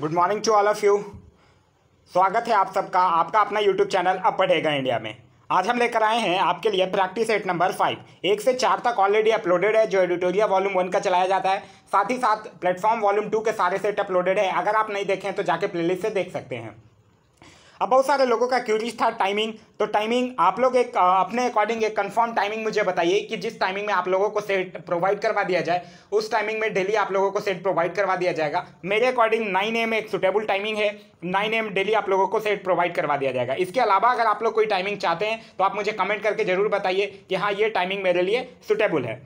good morning to all of you स्वागत है आप सबका आपका अपना यूट्यूब चैनल अब पढ़ेगा इंडिया में आज हम लेकर आए हैं आपके लिए प्रैक्टिस सेट नंबर फाइव एक से चार तक ऑलरेडी अपलोडेड है जो एडिटोरिया वॉल्यूम वन का चलाया जाता है साथ ही साथ प्लेटफॉर्म वॉल्यूम टू के सारे सेट अपलोडेड है अगर आप नहीं देखें तो जाके प्लेलिस्ट से देख सकते हैं अब बहुत सारे लोगों का क्यूरीज था टाइमिंग तो टाइमिंग आप लोग एक अपने अकॉर्डिंग एक कंफर्म टाइमिंग मुझे बताइए कि जिस टाइमिंग में आप लोगों को सेट प्रोवाइड करवा दिया जाए उस टाइमिंग में डेली आप लोगों को सेट प्रोवाइड करवा दिया जाएगा मेरे अकॉर्डिंग नाइन एम एक सुटेबल टाइमिंग है नाइन एम डेली आप लोगों को सेट प्रोवाइड करवा दिया जाएगा इसके अलावा अगर आप लोग कोई टाइमिंग चाहते हैं तो आप मुझे कमेंट करके जरूर बताइए कि हाँ ये टाइमिंग मेरे लिए सुटेबल है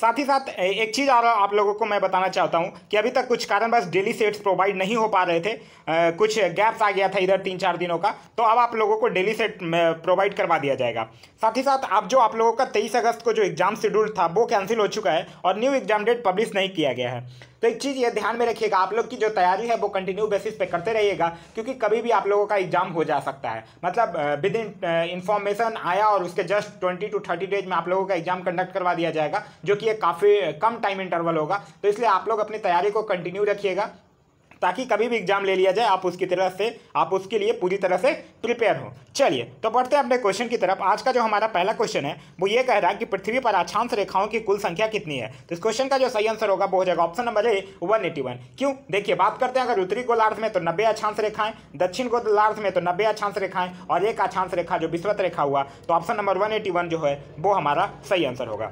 साथ ही साथ एक चीज़ और आप लोगों को मैं बताना चाहता हूँ कि अभी तक कुछ कारण बस डेली सेट्स प्रोवाइड नहीं हो पा रहे थे आ, कुछ गैप्स आ गया था इधर तीन चार दिनों का तो अब आप लोगों को डेली सेट प्रोवाइड करवा दिया जाएगा साथ ही साथ आप जो आप लोगों का तेईस अगस्त को जो एग्ज़ाम शेड्यूल था वो कैंसिल हो चुका है और न्यू एग्जाम डेट पब्लिश नहीं किया गया है तो एक चीज़ ये ध्यान में रखिएगा आप लोग की जो तैयारी है वो कंटिन्यू बेसिस पे करते रहिएगा क्योंकि कभी भी आप लोगों का एग्जाम हो जा सकता है मतलब विद इन इन्फॉर्मेशन आया और उसके just twenty to thirty days में आप लोगों का एग्जाम कंडक्ट करवा दिया जाएगा जो कि एक काफ़ी कम टाइम इंटरवल होगा तो इसलिए आप लोग अपनी तैयारी को कंटिन्यू रखिएगा ताकि कभी भी एग्जाम ले लिया जाए आप उसकी तरह से आप उसके लिए पूरी तरह से प्रिपेयर हो चलिए तो बढ़ते हैं अपने क्वेश्चन की तरफ आज का जो हमारा पहला क्वेश्चन है वो ये कह रहा है कि पृथ्वी पर अक्षांश रेखाओं की कुल संख्या कितनी है तो इस क्वेश्चन का जो सही आंसर होगा वो हो जाएगा option number A one eighty one क्यों देखिए बात करते हैं अगर उत्तरी गोलार्ध में तो नब्बे अक्षांश रेखाएं दक्षिण गोलार्ध में तो नब्बे अक्षांश रेखाएं और एक अक्षांश रेखा जो विश्वत रेखा हुआ तो ऑप्शन नंबर वन जो है वो हमारा सही आंसर होगा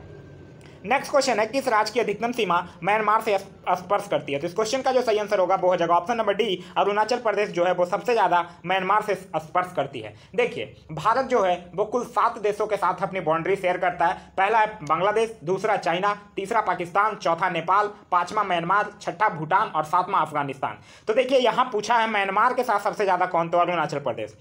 नेक्स्ट क्वेश्चन है किस राज्य की अधिकतम सीमा म्यांमार से स्पर्श करती है तो इस क्वेश्चन का जो सही आंसर होगा वो हो जाएगा option number D Arunachal Pradesh जो है वो सबसे ज़्यादा म्यांमार से स्पर्श करती है देखिए भारत जो है वो कुल सात देशों के साथ अपनी बाउंड्री शेयर करता है पहला है बांग्लादेश दूसरा चाइना तीसरा पाकिस्तान चौथा नेपाल पांचवा म्यांमार छठा भूटान और सातवां अफगानिस्तान तो देखिए यहाँ पूछा है म्यांमार के साथ सबसे ज़्यादा कौन तो अरुणाचल प्रदेश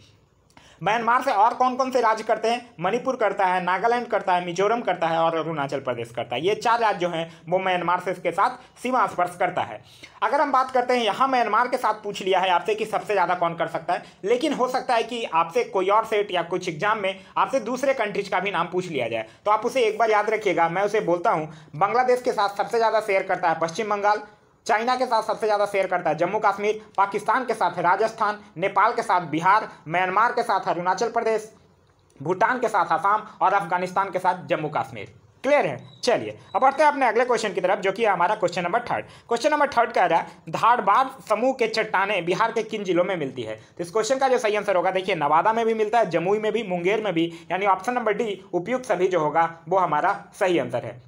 म्यांमार से और कौन कौन से राज्य करते हैं मणिपुर करता है नागालैंड करता है मिजोरम करता है और अरुणाचल प्रदेश करता है ये चार राज्य जो हैं वो म्यांमार से इसके साथ सीमा स्पर्श करता है अगर हम बात करते हैं यहाँ म्यांमार के साथ पूछ लिया है आपसे कि सबसे ज़्यादा कौन कर सकता है लेकिन हो सकता है कि आपसे कोई और सेट या कुछ एग्जाम में आपसे दूसरे कंट्रीज का भी नाम पूछ लिया जाए तो आप उसे एक बार याद रखिएगा मैं उसे बोलता हूँ बांग्लादेश के साथ सबसे ज़्यादा शेयर करता है पश्चिम बंगाल चाइना के साथ सबसे ज़्यादा शेयर करता है जम्मू कश्मीर पाकिस्तान के साथ राजस्थान नेपाल के साथ बिहार म्यांमार के साथ अरुणाचल प्रदेश भूटान के साथ आसाम और अफगानिस्तान के साथ जम्मू कश्मीर क्लियर है चलिए अब बढ़ते हैं अपने अगले क्वेश्चन की तरफ जो कि हमारा question number third question number third कह रहा है धारबाद समूह के चट्टाने बिहार के किन जिलों में मिलती है तो इस क्वेश्चन का जो सही आंसर होगा देखिए नवादा में भी मिलता है जमुई में भी मुंगेर में भी यानी ऑप्शन नंबर डी उपयुक्त सभी जो होगा वो हमारा सही आंसर है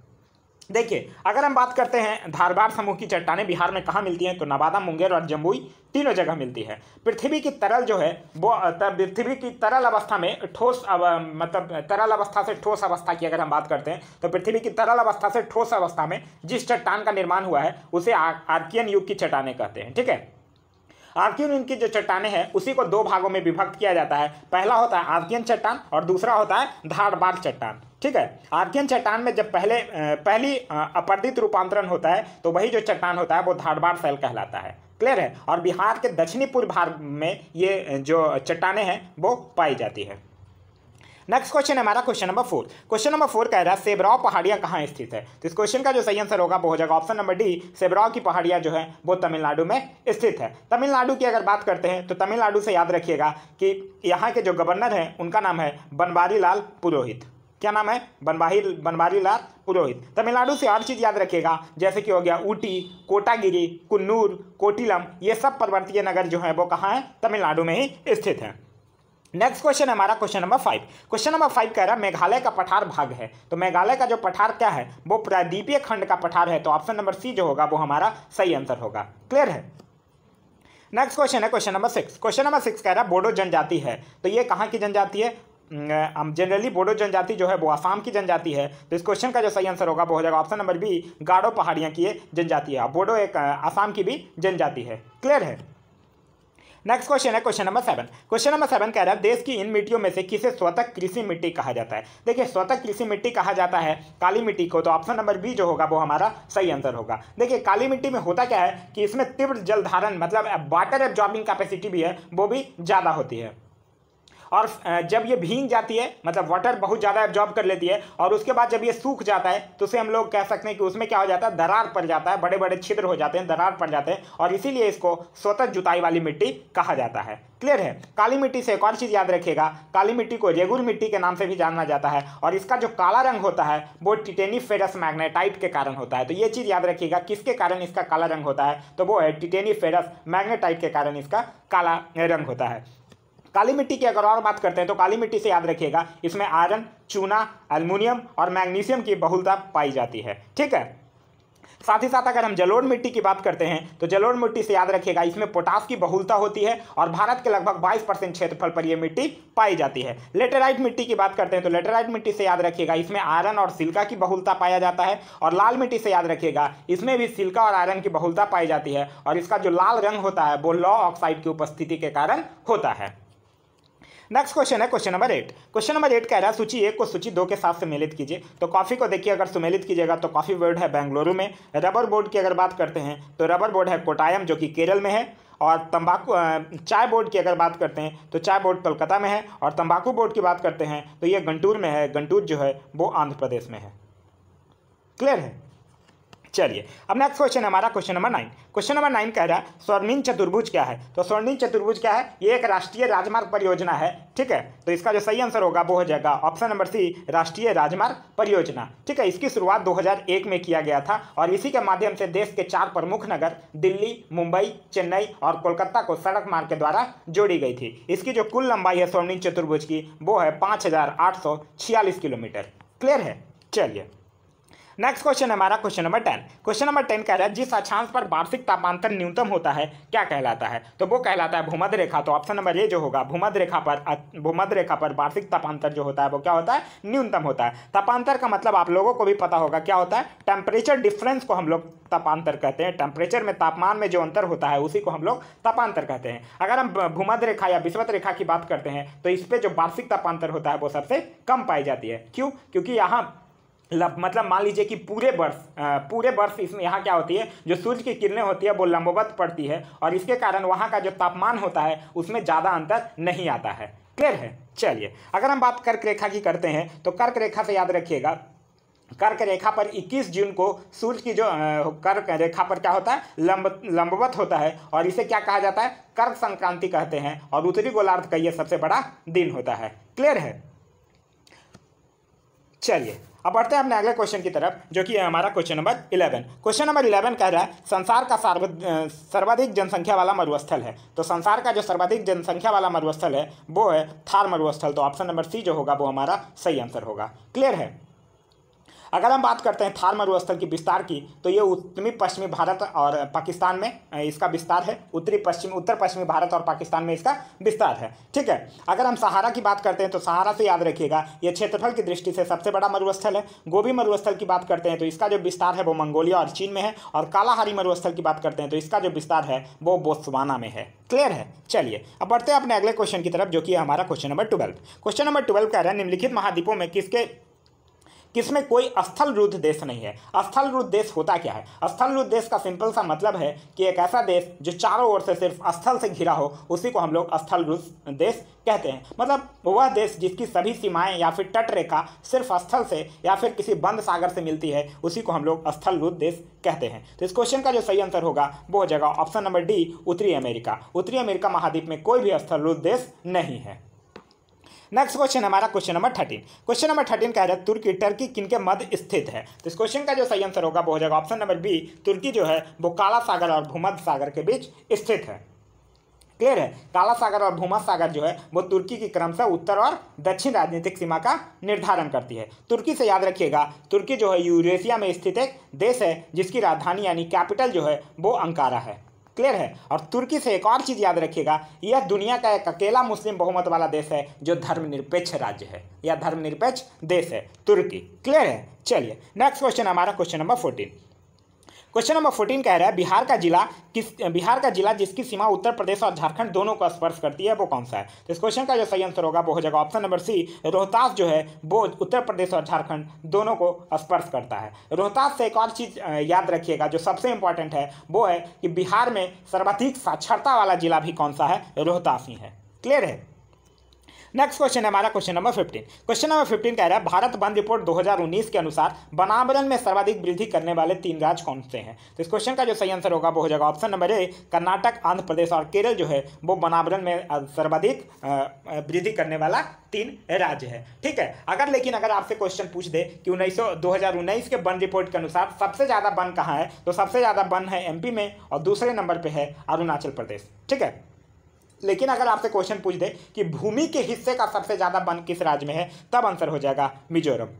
देखिए अगर हम बात करते हैं धारवार समूह की चट्टानें बिहार में कहाँ मिलती हैं तो नवादा मुंगेर और जम्बुई तीनों जगह मिलती है पृथ्वी की तरल जो है वो पृथ्वी की तरल अवस्था में ठोस मतलब तरल अवस्था से ठोस अवस्था की अगर हम बात करते हैं तो पृथ्वी की तरल अवस्था से ठोस अवस्था में जिस चट्टान का निर्माण हुआ है उसे आर्कियन युग की चट्टाने कहते हैं ठीक है आर्कियन इनकी जो चट्टाने हैं उसी को दो भागों में विभक्त किया जाता है पहला होता है आर्कियन चट्टान और दूसरा होता है धारबाग चट्टान ठीक है आर्कियन चट्टान में जब पहले पहली अपर्दित रूपांतरण होता है तो वही जो चट्टान होता है वो धारबार सैल कहलाता है क्लियर है और बिहार के दक्षिणी पूर्व भाग में ये जो चट्टाने हैं वो पाई जाती है नेक्स्ट क्वेश्चन है हमारा question number four question number four कह रहा है सेबराव पहाड़ियाँ कहाँ स्थित है तो इस क्वेश्चन का जो सही आंसर होगा वो हो जाएगा ऑप्शन नंबर डी सेबराव की पहाड़ियाँ जो है वो तमिलनाडु में स्थित है तमिलनाडु की अगर बात करते हैं तो तमिलनाडु से याद रखिएगा कि यहाँ के जो गवर्नर हैं उनका नाम है बनवारी लाल पुरोहित क्या नाम है बनवाही बनवारी लाल पुरोहित तमिलनाडु से हर चीज़ याद रखिएगा जैसे कि हो गया ऊटी कोटागिरी कुन्नूर कोटिलम ये सब पर्वतीय नगर जो है वो कहाँ हैं तमिलनाडु में ही स्थित है नेक्स्ट क्वेश्चन है हमारा question number five question number five कह रहा है मेघालय का पठार भाग है तो मेघालय का जो पठार क्या है वो प्रायद्वीपीय खंड का पठार है तो ऑप्शन नंबर सी जो होगा वो हमारा सही आंसर होगा क्लियर है नेक्स्ट क्वेश्चन है question number six question number six कह रहा है बोडो जनजाति है तो ये कहाँ की जनजाति है जनरली बोडो जनजाति जो है वो आसाम की जनजाति है तो इस क्वेश्चन का जो सही आंसर होगा वो हो जाएगा ऑप्शन नंबर बी गाड़ो पहाड़ियाँ की जनजाति है बोडो एक आसाम की भी जनजाति है क्लियर है नेक्स्ट क्वेश्चन है question number seven question number seven कह रहा है देश की इन मिट्टियों में से किसे स्वतः कृषि मिट्टी कहा जाता है देखिए स्वतः कृषि मिट्टी कहा जाता है काली मिट्टी को तो ऑप्शन नंबर बी जो होगा वो हमारा सही आंसर होगा देखिए काली मिट्टी में होता क्या है कि इसमें तीव्र जल धारण मतलब वाटर एब्जॉर्बिंग कैपेसिटी भी है वो भी ज़्यादा होती है और जब ये भींग जाती है मतलब वाटर बहुत ज़्यादा एब्जॉर्ब कर लेती है और उसके बाद जब ये सूख जाता है तो उसे हम लोग कह सकते हैं कि उसमें क्या हो जाता है दरार पड़ जाता है बड़े बड़े छिद्र हो जाते हैं दरार पड़ जाते हैं और इसीलिए इसको स्वतः जुताई वाली मिट्टी कहा जाता है क्लियर है काली मिट्टी से एक और चीज़ याद रखिएगा काली मिट्टी को रेगुर मिट्टी के नाम से भी जाना जाता है और इसका जो काला रंग होता है वो टिटेनिफेरस मैग्नेटाइट के कारण होता है तो ये चीज़ याद रखिएगा किसके कारण इसका काला रंग होता है तो वो है टिटेनिफेरस मैग्नेटाइट के कारण इसका काला रंग होता है काली मिट्टी की अगर और बात करते हैं तो काली मिट्टी से याद रखिएगा इसमें आयरन चूना अल्मोनियम और मैग्नीशियम की बहुलता पाई जाती है ठीक है साथ ही साथ अगर हम जलोढ़ मिट्टी की बात करते हैं तो जलोढ़ मिट्टी से याद रखिएगा इसमें पोटास की बहुलता होती है और भारत के लगभग 22 परसेंट क्षेत्रफल पर यह मिट्टी पाई जाती है लेटेराइट मिट्टी की बात करते हैं तो लेटेराइट मिट्टी से याद रखिएगा इसमें आयरन और सिल्का की बहुलता पाया जाता है और लाल मिट्टी से याद रखिएगा इसमें भी सिल्का और आयरन की बहुलता पाई जाती है और इसका जो लाल रंग होता है वो लॉ ऑक्साइड की उपस्थिति के कारण होता है नेक्स्ट क्वेश्चन है question number eight question number eight कह रहा है सूची एक को सूची दो के साथ सम्मिलित कीजिए तो कॉफी को देखिए अगर सुमेलित कीजिएगा तो कॉफी बोर्ड है बेंगलुरु में रबर बोर्ड की अगर बात करते हैं तो रबर बोर्ड है कोटायम जो कि केरल में है और तंबाकू चाय बोर्ड की अगर बात करते हैं तो चाय बोर्ड कोलकाता में है और तंबाकू बोर्ड की बात करते हैं तो ये गंटूर में है गंटूर जो है वो आंध्र प्रदेश में है क्लियर है चलिए अब नेक्स्ट क्वेश्चन हमारा question number nine question number nine कह रहा है स्वर्णिम चतुर्भुज क्या है तो स्वर्णिम चतुर्भुज क्या है ये एक राष्ट्रीय राजमार्ग परियोजना है ठीक है तो इसका जो सही आंसर होगा वो हो जाएगा ऑप्शन नंबर सी राष्ट्रीय राजमार्ग परियोजना ठीक है इसकी शुरुआत दो में किया गया था और इसी के माध्यम से देश के चार प्रमुख नगर दिल्ली मुंबई चेन्नई और कोलकाता को सड़क मार्ग के द्वारा जोड़ी गई थी इसकी जो कुल लंबाई है स्वर्णिम चतुर्भुज की वो है पाँच किलोमीटर क्लियर है चलिए नेक्स्ट क्वेश्चन हमारा question number ten question number ten कह रहा है जिस अक्षांश पर वार्षिक तापांतर न्यूनतम होता है क्या कहलाता है तो वो कहलाता है भूमध्य रेखा तो ऑप्शन नंबर ए जो होगा भूमध्य रेखा पर भूमध्य रेखा पर वार्षिक तापांतर जो होता है वो क्या होता है न्यूनतम होता है तापांतर का मतलब आप लोगों को भी पता होगा क्या होता है टेम्परेचर डिफरेंस को हम लोग तापांतर कहते हैं टेम्परेचर में तापमान में जो अंतर होता है उसी को हम लोग तापांतर कहते हैं अगर हम भूमध्य रेखा या विश्वत रेखा की बात करते हैं तो इस पर जो वार्षिक तापांतर होता है वो सबसे कम पाई जाती है क्यों क्योंकि यहाँ मतलब मान लीजिए कि पूरे वर्ष पूरे वर्ष इसमें यहाँ क्या होती है जो सूर्य की किरणें होती है वो लंबवत पड़ती है और इसके कारण वहाँ का जो तापमान होता है उसमें ज़्यादा अंतर नहीं आता है क्लियर है चलिए अगर हम बात कर्क रेखा की करते हैं तो कर्क रेखा से याद रखिएगा कर्क रेखा पर 21 जून को सूर्य की जो कर्क रेखा पर क्या होता है लंब लंबवत होता है और इसे क्या कहा जाता है कर्क संक्रांति कहते हैं और उत्तरी गोलार्ध का यह सबसे बड़ा दिन होता है क्लियर है चलिए अब बढ़ते हैं अपने अगले क्वेश्चन की तरफ जो कि हमारा question number eleven question number eleven कह रहा है संसार का सर्वाधिक जनसंख्या वाला मरुस्थल है तो संसार का जो सर्वाधिक जनसंख्या वाला मरुस्थल है वो है थार मरुस्थल तो ऑप्शन नंबर सी जो होगा वो हमारा सही आंसर होगा क्लियर है अगर हम बात करते हैं थार मरुस्थल की विस्तार की तो ये उत्तरी पश्चिमी भारत और पाकिस्तान में इसका विस्तार है उत्तरी पश्चिम उत्तर पश्चिमी भारत और पाकिस्तान में इसका विस्तार है ठीक है अगर हम सहारा की बात करते हैं तो सहारा से याद रखिएगा यह क्षेत्रफल की दृष्टि से सबसे बड़ा मरुस्थल है गोभी मरुस्थल की बात करते हैं तो इसका जो विस्तार है वो मंगोलिया और चीन में है और कालाहारी मरुस्थल की बात करते हैं तो इसका जो विस्तार है वो बोस्वाना में है क्लियर है चलिए अब बढ़ते हैं अपने अगले क्वेश्चन की तरफ जो कि हमारा question number twelve question number twelve कह रहा है निम्नलिखित महाद्वीपों में किसके किसमें कोई स्थल रुद्ध देश नहीं है स्थल रुद्ध देश होता क्या है स्थल रुद्ध देश का सिंपल सा मतलब है कि एक ऐसा देश जो चारों ओर से सिर्फ स्थल से घिरा हो उसी को हम लोग स्थल रुद्ध देश कहते हैं मतलब वह देश जिसकी सभी सीमाएं या फिर तटरेखा सिर्फ स्थल से या फिर किसी बंद सागर से मिलती है उसी को हम लोग स्थल रुद्ध देश कहते हैं तो इस क्वेश्चन का जो सही आंसर होगा वो हो जाएगा ऑप्शन नंबर डी उत्तरी अमेरिका उत्तरी अमेरिका महाद्वीप में कोई भी स्थल रुद्ध देश नहीं है नेक्स्ट क्वेश्चन हमारा question number thirteen question number thirteen कह रहा है तुर्की टर्की किनके मध्य स्थित है तो इस क्वेश्चन का जो सही आंसर होगा वो हो जाएगा ऑप्शन नंबर बी तुर्की जो है वो काला सागर और भूमध्य सागर के बीच स्थित है क्लियर है काला सागर और भूमा सागर जो है वो तुर्की की क्रम से उत्तर और दक्षिण राजनीतिक सीमा का निर्धारण करती है तुर्की से याद रखिएगा तुर्की जो है यूरेशिया में स्थित एक देश है जिसकी राजधानी यानी कैपिटल जो है वो अंकारा है क्लियर है और तुर्की से एक और चीज़ याद रखिएगा यह दुनिया का एक अकेला मुस्लिम बहुमत वाला देश है जो धर्मनिरपेक्ष राज्य है या धर्मनिरपेक्ष देश है तुर्की क्लियर है चलिए नेक्स्ट क्वेश्चन हमारा question number fourteen question number fourteen कह रहा है बिहार का जिला किस बिहार का जिला जिसकी सीमा उत्तर प्रदेश और झारखंड दोनों का स्पर्श करती है वो कौन सा है तो इस क्वेश्चन का जो सही आंसर होगा वो हो जाएगा ऑप्शन नंबर सी रोहतास जो है वो उत्तर प्रदेश और झारखंड दोनों को स्पर्श करता है रोहतास से एक और चीज़ याद रखिएगा जो सबसे इंपॉर्टेंट है वो है कि बिहार में सर्वाधिक साक्षरता वाला जिला भी कौन सा है रोहतास ही है क्लियर है नेक्स्ट क्वेश्चन है हमारा question number fifteen question number fifteen कह रहा है भारत बंद रिपोर्ट 2019 के अनुसार बनावरण में सर्वाधिक वृद्धि करने वाले तीन राज्य कौन से हैं तो इस क्वेश्चन का जो सही आंसर होगा वो हो जाएगा option number A Karnataka Andhra Pradesh और केरल जो है वो बनावरण में सर्वाधिक वृद्धि करने वाला तीन राज्य है ठीक है अगर लेकिन अगर आपसे क्वेश्चन पूछ दे कि उन्नीस सौ के वन रिपोर्ट के अनुसार सबसे ज़्यादा वन कहाँ है तो सबसे ज़्यादा वन है एमपी में और दूसरे नंबर पर है अरुणाचल प्रदेश ठीक है लेकिन अगर आपसे क्वेश्चन पूछ दे कि भूमि के हिस्से का सबसे ज़्यादा वन किस राज्य में है तब आंसर हो जाएगा मिजोरम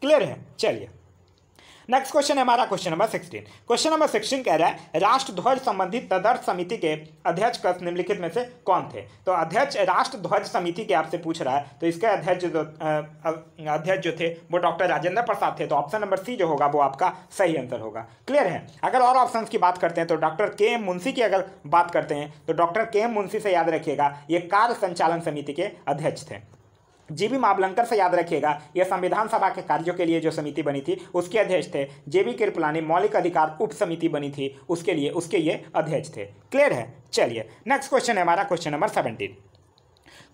क्लियर है चलिए नेक्स्ट क्वेश्चन है हमारा question number sixteen question number sixteen कह रहा है राष्ट्र ध्वज संबंधित तदर्थ समिति के अध्यक्ष कस निम्नलिखित में से कौन थे तो अध्यक्ष राष्ट्र ध्वज समिति के आपसे पूछ रहा है तो इसके अध्यक्ष जो अध्यक्ष जो थे वो डॉक्टर राजेंद्र प्रसाद थे तो ऑप्शन नंबर सी जो होगा वो आपका सही आंसर होगा क्लियर है अगर और ऑप्शन की बात करते हैं तो डॉक्टर के एम मुंशी की अगर बात करते हैं तो डॉक्टर के एम मुंशी से याद रखिएगा ये कार्य संचालन समिति के अध्यक्ष थे जे बी मावलंकर से याद रखिएगा यह संविधान सभा के कार्यों के लिए जो समिति बनी थी उसके अध्यक्ष थे जे बी कृपलानी मौलिक अधिकार उप समिति बनी थी उसके लिए उसके ये अध्यक्ष थे क्लियर है चलिए नेक्स्ट क्वेश्चन है हमारा question number seventeen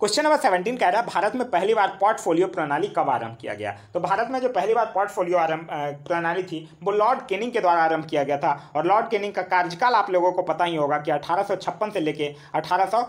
question number seventeen कह रहा है भारत में पहली बार पोर्टफोलियो प्रणाली कब आरंभ किया गया तो भारत में जो पहली बार पोर्टफोलियो आरंभ प्रणाली थी वो लॉर्ड केनिंग के द्वारा आरंभ किया गया था और लॉर्ड केनिंग का कार्यकाल आप लोगों को पता ही होगा कि अठारह से लेके अठारह था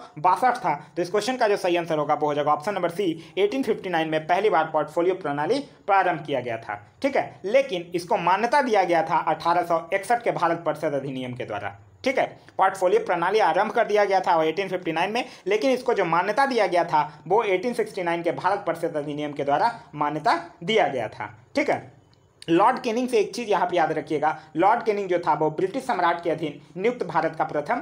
तो इस क्वेश्चन का जो सही आंसर होगा वो हो जाएगा ऑप्शन नंबर सी एटीन में पहली बार पोर्टफोलियो प्रणाली प्रारंभ किया गया था ठीक है लेकिन इसको मान्यता दिया गया था अठारह के भारत परिषद अधिनियम के द्वारा ठीक है पोर्टफोलियो प्रणाली आरंभ कर दिया गया था और 1859 में लेकिन इसको जो मान्यता दिया गया था वो 1869 के भारत परिषद अधिनियम के द्वारा मान्यता दिया गया था ठीक है लॉर्ड कैनिंग से एक चीज़ यहाँ पे याद रखिएगा लॉर्ड कैनिंग जो था वो ब्रिटिश सम्राट के अधीन नियुक्त भारत का प्रथम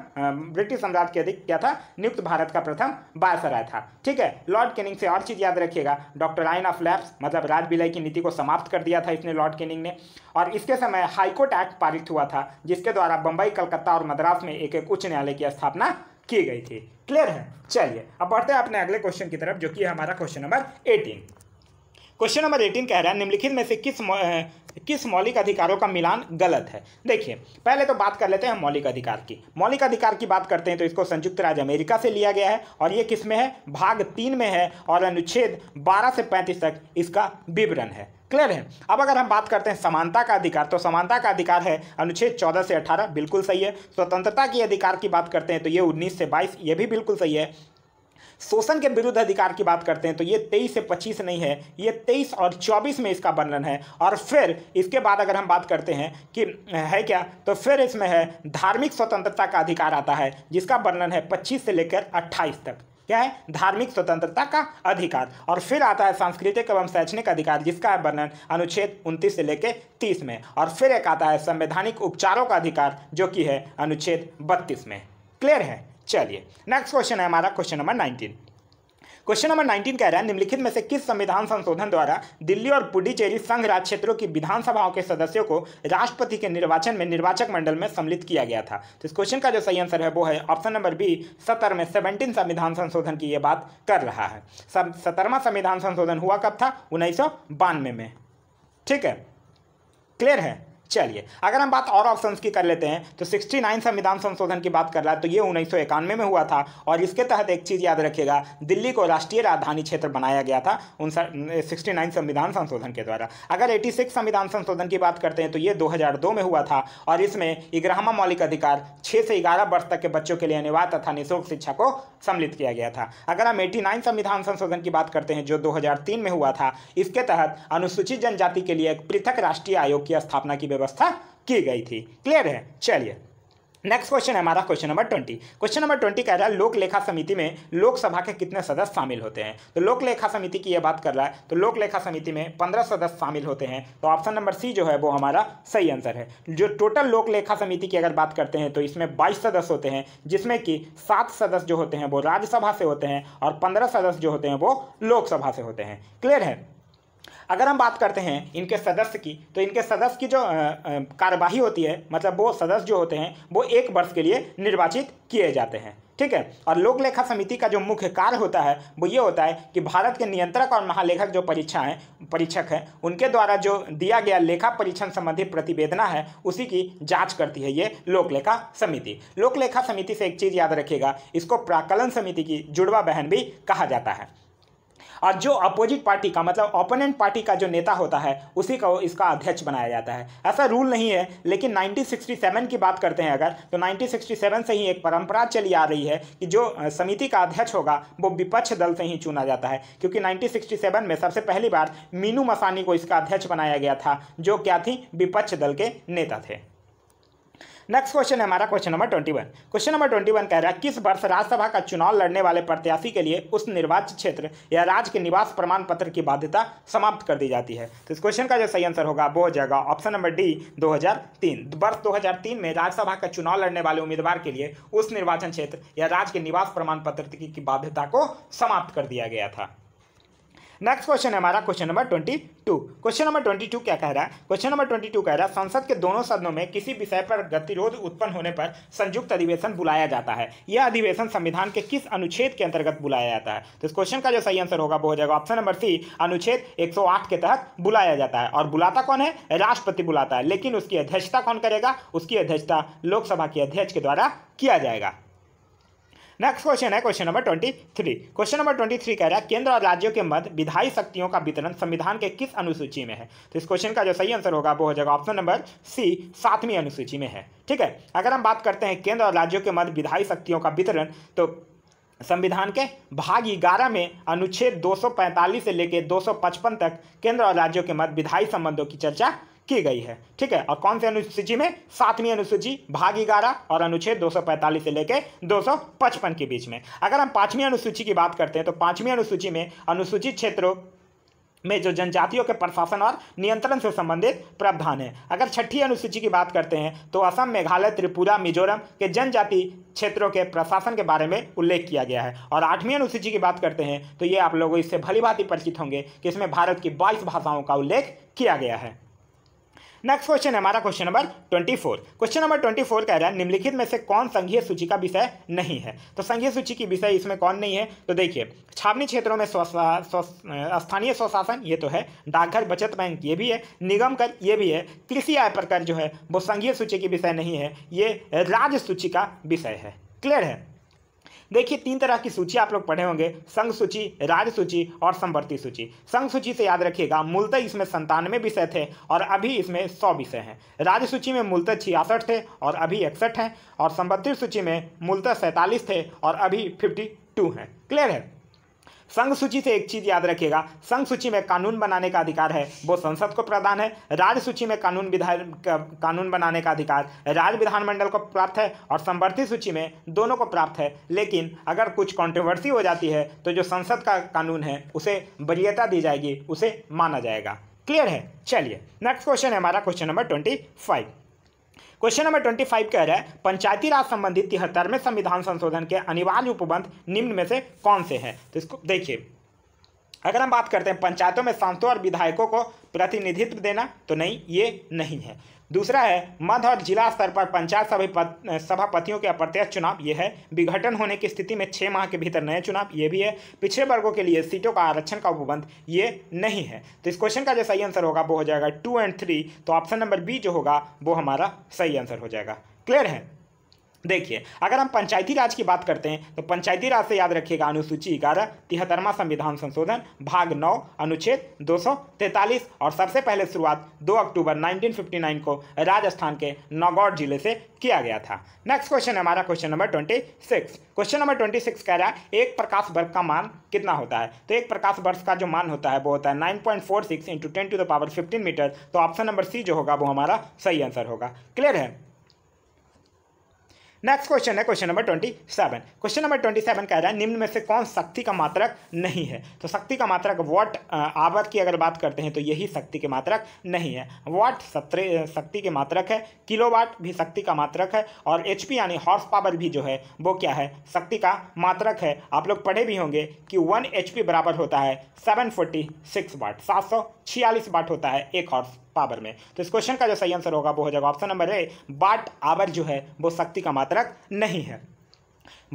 ब्रिटिश सम्राट के अधीन क्या था नियुक्त भारत का प्रथम बायसराय था ठीक है लॉर्ड कैनिंग से और चीज़ याद रखिएगा डॉक्टर आइन ऑफ लैब्स मतलब राज विलय की नीति को समाप्त कर दिया था इसने लॉर्ड कैनिंग ने और इसके समय हाईकोर्ट एक्ट पारित हुआ था जिसके द्वारा बम्बई कलकत्ता और मद्रास में एक एक उच्च न्यायालय की स्थापना की गई थी क्लियर है चलिए अब बढ़ते हैं अपने अगले क्वेश्चन की तरफ जो कि हमारा question number eighteen question number eighteen कह रहा है निम्नलिखित में से किस किस मौलिक अधिकारों का मिलान गलत है देखिए पहले तो बात कर लेते हैं मौलिक अधिकार की मौलिक अधिकार की बात करते हैं तो इसको संयुक्त राज्य अमेरिका से लिया गया है और ये किस में है भाग तीन में है और अनुच्छेद बारह से पैंतीस तक इसका विवरण है क्लियर है अब अगर हम बात करते हैं समानता का अधिकार तो समानता का अधिकार है अनुच्छेद चौदह से अठारह बिल्कुल सही है स्वतंत्रता के अधिकार की बात करते हैं तो ये उन्नीस से बाईस ये भी बिल्कुल सही है शोषण के विरुद्ध अधिकार की बात करते हैं तो ये तेईस से पच्चीस नहीं है ये तेईस और चौबीस में इसका वर्णन है और फिर इसके बाद अगर हम बात करते हैं कि है क्या तो फिर इसमें है धार्मिक स्वतंत्रता का अधिकार आता है जिसका वर्णन है पच्चीस से लेकर अट्ठाईस तक क्या है धार्मिक स्वतंत्रता का अधिकार और फिर आता है सांस्कृतिक एवं शैक्षणिक अधिकार जिसका है वर्णन अनुच्छेद 29 से लेकर 30 में और फिर एक आता है संवैधानिक उपचारों का अधिकार जो कि है अनुच्छेद 32 में क्लियर है चलिए नेक्स्ट क्वेश्चन है हमारा question number nineteen question number nineteen कह रहा है निम्नलिखित में से किस संविधान संशोधन द्वारा दिल्ली और पुडुचेरी संघ राज्य क्षेत्रों की विधानसभाओं के सदस्यों को राष्ट्रपति के निर्वाचन में निर्वाचक मंडल में सम्मिलित किया गया था तो इस क्वेश्चन का जो सही आंसर है वो है ऑप्शन नंबर बी सत्तर में सेवनटीन संविधान संशोधन की ये बात कर रहा है सब सत्तरवा संविधान संशोधन हुआ कब था उन्नीस में ठीक है क्लियर है चलिए अगर हम बात और ऑप्शंस की कर लेते हैं तो 69 संविधान संशोधन की बात कर रहा है तो ये उन्नीस में हुआ था और इसके तहत एक चीज़ याद रखिएगा दिल्ली को राष्ट्रीय राजधानी क्षेत्र बनाया गया था उन सिक्सटी संविधान संशोधन के द्वारा अगर एटी संविधान संशोधन की बात करते हैं तो ये दो में हुआ था और इसमें इग्रहमा मौलिक अधिकार छः से ग्यारह वर्ष तक के बच्चों के लिए अनिवार्य तथा निःशुल्क शिक्षा को सम्मिलित किया गया था अगर हम एटी संविधान संशोधन की बात करते हैं जो 2003 में हुआ था इसके तहत अनुसूचित जनजाति के लिए एक पृथक राष्ट्रीय आयोग की स्थापना की व्यवस्था व्यवस्था की गई थी क्लियर है चलिए नेक्स्ट क्वेश्चन है हमारा question number twenty question number twenty कह रहा है लोक लेखा समिति में लोकसभा के कितने सदस्य शामिल होते हैं तो लोक लेखा समिति की यह बात कर रहा है तो लोक लेखा समिति में पंद्रह सदस्य शामिल होते हैं तो ऑप्शन नंबर सी जो है वो हमारा सही आंसर है जो टोटल लोक लेखा समिति की अगर बात करते हैं तो इसमें बाईस सदस्य होते हैं जिसमें कि सात सदस्य जो होते हैं वो राज्यसभा से होते हैं और पंद्रह सदस्य जो होते हैं वो लोकसभा से होते हैं क्लियर है अगर हम बात करते हैं इनके सदस्य की तो इनके सदस्य की जो कार्यवाही होती है मतलब वो सदस्य जो होते हैं वो एक वर्ष के लिए निर्वाचित किए जाते हैं ठीक है और लोक लेखा समिति का जो मुख्य कार्य होता है वो ये होता है कि भारत के नियंत्रक और महालेखक जो हैं परीक्षक हैं उनके द्वारा जो दिया गया लेखा परीक्षण संबंधी प्रतिवेदना है उसी की जांच करती है ये लोक लेखा समिति लोक लेखा समिति से एक चीज़ याद रखिएगा इसको प्राकलन समिति की जुड़वा बहन भी कहा जाता है और जो अपोजिट पार्टी का मतलब ओपोनेंट पार्टी का जो नेता होता है उसी का इसका अध्यक्ष बनाया जाता है ऐसा रूल नहीं है लेकिन 1967 की बात करते हैं अगर तो 1967 से ही एक परंपरा चली आ रही है कि जो समिति का अध्यक्ष होगा वो विपक्ष दल से ही चुना जाता है क्योंकि 1967 में सबसे पहली बार मीनू मसानी को इसका अध्यक्ष बनाया गया था जो क्या थी विपक्ष दल के नेता थे नेक्स्ट क्वेश्चन है हमारा question number twenty one question number twenty one कह रहा है किस वर्ष राज्यसभा का चुनाव लड़ने वाले प्रत्याशी के लिए उस निर्वाचित क्षेत्र या राज्य के निवास प्रमाण पत्र की बाध्यता समाप्त कर दी जाती है तो इस क्वेश्चन का जो सही आंसर होगा वो हो जाएगा ऑप्शन नंबर डी तीन वर्ष तीन में राज्यसभा का चुनाव लड़ने वाले उम्मीदवार के लिए उस निर्वाचन क्षेत्र या राज्य के निवास प्रमाण पत्र की बाध्यता को समाप्त कर दिया गया था नेक्स्ट क्वेश्चन है हमारा question number twenty two question number twenty two क्या कह रहा है क्वेश्चन नंबर ट्वेंटी टू कह रहा है संसद के दोनों सदनों में किसी विषय पर गतिरोध उत्पन्न होने पर संयुक्त अधिवेशन बुलाया जाता है यह अधिवेशन संविधान के किस अनुच्छेद के अंतर्गत बुलाया जाता है तो इस क्वेश्चन का जो सही आंसर होगा वो हो जाएगा ऑप्शन नंबर सी अनुच्छेद एक के तहत बुलाया जाता है और बुलाता कौन है राष्ट्रपति बुलाता है लेकिन उसकी अध्यक्षता कौन करेगा उसकी अध्यक्षता लोकसभा के अध्यक्ष के द्वारा किया जाएगा नेक्स्ट क्वेश्चन है question number twenty three question number twenty three कह रहा है केंद्र और राज्यों के मध्य विधायी शक्तियों का वितरण संविधान के किस अनुसूची में है तो इस क्वेश्चन का जो सही आंसर होगा वो हो जाएगा ऑप्शन नंबर सी सातवीं अनुसूची में है ठीक है अगर हम बात करते हैं केंद्र और राज्यों के मध्य विधायी शक्तियों का वितरण तो संविधान के भाग ग्यारह में अनुच्छेद दो से लेकर दो तक केंद्र और राज्यों के मध्य विधायी संबंधों की चर्चा की गई है ठीक है और कौन से अनुसूची में सातवीं अनुसूची भाग ग्यारह और अनुच्छेद 245 से लेकर 255 के बीच में अगर हम पांचवीं अनुसूची की बात करते हैं तो पाँचवीं अनुसूची में अनुसूचित क्षेत्रों में जो जनजातियों के प्रशासन और नियंत्रण से संबंधित प्रावधान है अगर छठी अनुसूची की बात करते हैं तो असम मेघालय त्रिपुरा मिजोरम के जनजाति क्षेत्रों के प्रशासन के बारे में उल्लेख किया गया है और आठवीं अनुसूची की बात करते हैं तो ये आप लोग इससे भली भांति परिचित होंगे कि इसमें भारत की बाईस भाषाओं का उल्लेख किया गया है नेक्स्ट क्वेश्चन है हमारा question number twenty four question number twenty four कह रहा है निम्नलिखित में से कौन संघीय सूची का विषय नहीं है तो संघीय सूची की विषय इसमें कौन नहीं है तो देखिए छावनी क्षेत्रों में स्थानीय स्वशासन ये तो है डाकघर बचत बैंक ये भी है निगम कर ये भी है कृषि आय पर कर जो है वो संघीय सूची की विषय नहीं है ये राज्य सूची का विषय है क्लियर है देखिए तीन तरह की सूची आप लोग पढ़े होंगे संघ सूची राज्य सूची और संवर्ती सूची संघ सूची से याद रखिएगा मूलतः इसमें संतानवे विषय थे और अभी इसमें सौ विषय हैं राज्य सूची में मूलतः छियासठ थे और अभी इकसठ हैं और संवर्ती सूची में मूलतः सैंतालीस थे और अभी फिफ्टी टू हैं क्लियर है संघ सूची से एक चीज याद रखिएगा संघ सूची में कानून बनाने का अधिकार है वो संसद को प्रदान है राज्य सूची में कानून विधाय कानून बनाने का अधिकार राज्य विधानमंडल को प्राप्त है और समवर्ती सूची में दोनों को प्राप्त है लेकिन अगर कुछ कॉन्ट्रोवर्सी हो जाती है तो जो संसद का कानून है उसे वरीयता दी जाएगी उसे माना जाएगा क्लियर है चलिए नेक्स्ट क्वेश्चन है हमारा question number twenty five question number twenty five कह रहा है पंचायती राज संबंधित तिहत्तरवें संविधान संशोधन के अनिवार्य उपबंध निम्न में से कौन से है तो इसको देखिए अगर हम बात करते हैं पंचायतों में सांसदों और विधायकों को प्रतिनिधित्व देना तो नहीं ये नहीं है दूसरा है मध्य और जिला स्तर पर पंचायत सभी पत, सभापतियों के अप्रत्यक्ष चुनाव ये है विघटन होने की स्थिति में छः माह के भीतर नए चुनाव ये भी है पिछड़े वर्गों के लिए सीटों का आरक्षण का उपबंध ये नहीं है तो इस क्वेश्चन का जो सही आंसर होगा वो हो जाएगा टू एंड थ्री तो ऑप्शन नंबर बी जो होगा वो हमारा सही आंसर हो जाएगा क्लियर है देखिए अगर हम पंचायती राज की बात करते हैं तो पंचायती राज से याद रखिएगा अनुसूची ग्यारह तिहत्तरवा संविधान संशोधन भाग नौ अनुच्छेद 243 और सबसे पहले शुरुआत 2 अक्टूबर 1959 को राजस्थान के नागौर जिले से किया गया था नेक्स्ट क्वेश्चन हमारा क्वेश्चन नंबर 26 क्वेश्चन नंबर 26 कह रहा है एक प्रकाश वर्ग का मान कितना होता है तो एक प्रकाश वर्ष का जो मान होता है वो होता है nine point four six into ten to the power fifteen metre तो ऑप्शन नंबर सी जो होगा वो हमारा सही आंसर होगा क्लियर है नेक्स्ट क्वेश्चन है question number twenty seven question number twenty seven कह रहा है निम्न में से कौन शक्ति का मात्रक नहीं है तो शक्ति का मात्रक वॉट आवर की अगर बात करते हैं तो यही शक्ति के मात्रक नहीं है वॉट सत्रह शक्ति के मात्रक है किलो वाट भी शक्ति का मात्रक है और एच यानी हॉर्स पावर भी जो है वो क्या है शक्ति का मात्रक है आप लोग पढ़े भी होंगे कि वन एच बराबर होता है सेवन फोर्टी सिक्स वाट सात सौ छियालीस वाट होता है एक हॉर्स पावर में तो इस क्वेश्चन का जो सही आंसर होगा वो हो जाएगा ऑप्शन नंबर ए बाट आवर जो है वो शक्ति का मात्रक नहीं है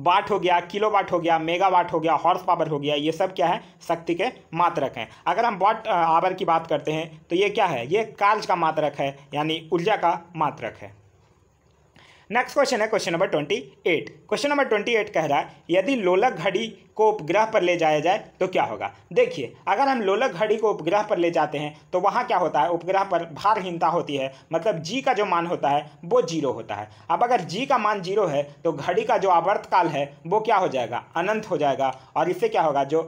वाट हो गया किलो वाट हो गया मेगा वाट हो गया हॉर्स पावर हो गया ये सब क्या है शक्ति के मात्रक हैं अगर हम वाट आवर की बात करते हैं तो ये क्या है ये कार्य का मात्रक है यानी ऊर्जा का मात्रक है नेक्स्ट क्वेश्चन है question number twenty eight question number twenty eight कह रहा है यदि लोलक घड़ी को उपग्रह पर ले जाया जाए तो क्या होगा देखिए अगर हम लोलक घड़ी को उपग्रह पर ले जाते हैं तो वहाँ क्या होता है उपग्रह पर भारहीनता होती है मतलब जी का जो मान होता है वो जीरो होता है अब अगर जी का मान जीरो है तो घड़ी का जो आवर्त काल है वो क्या हो जाएगा अनंत हो जाएगा और इससे क्या होगा जो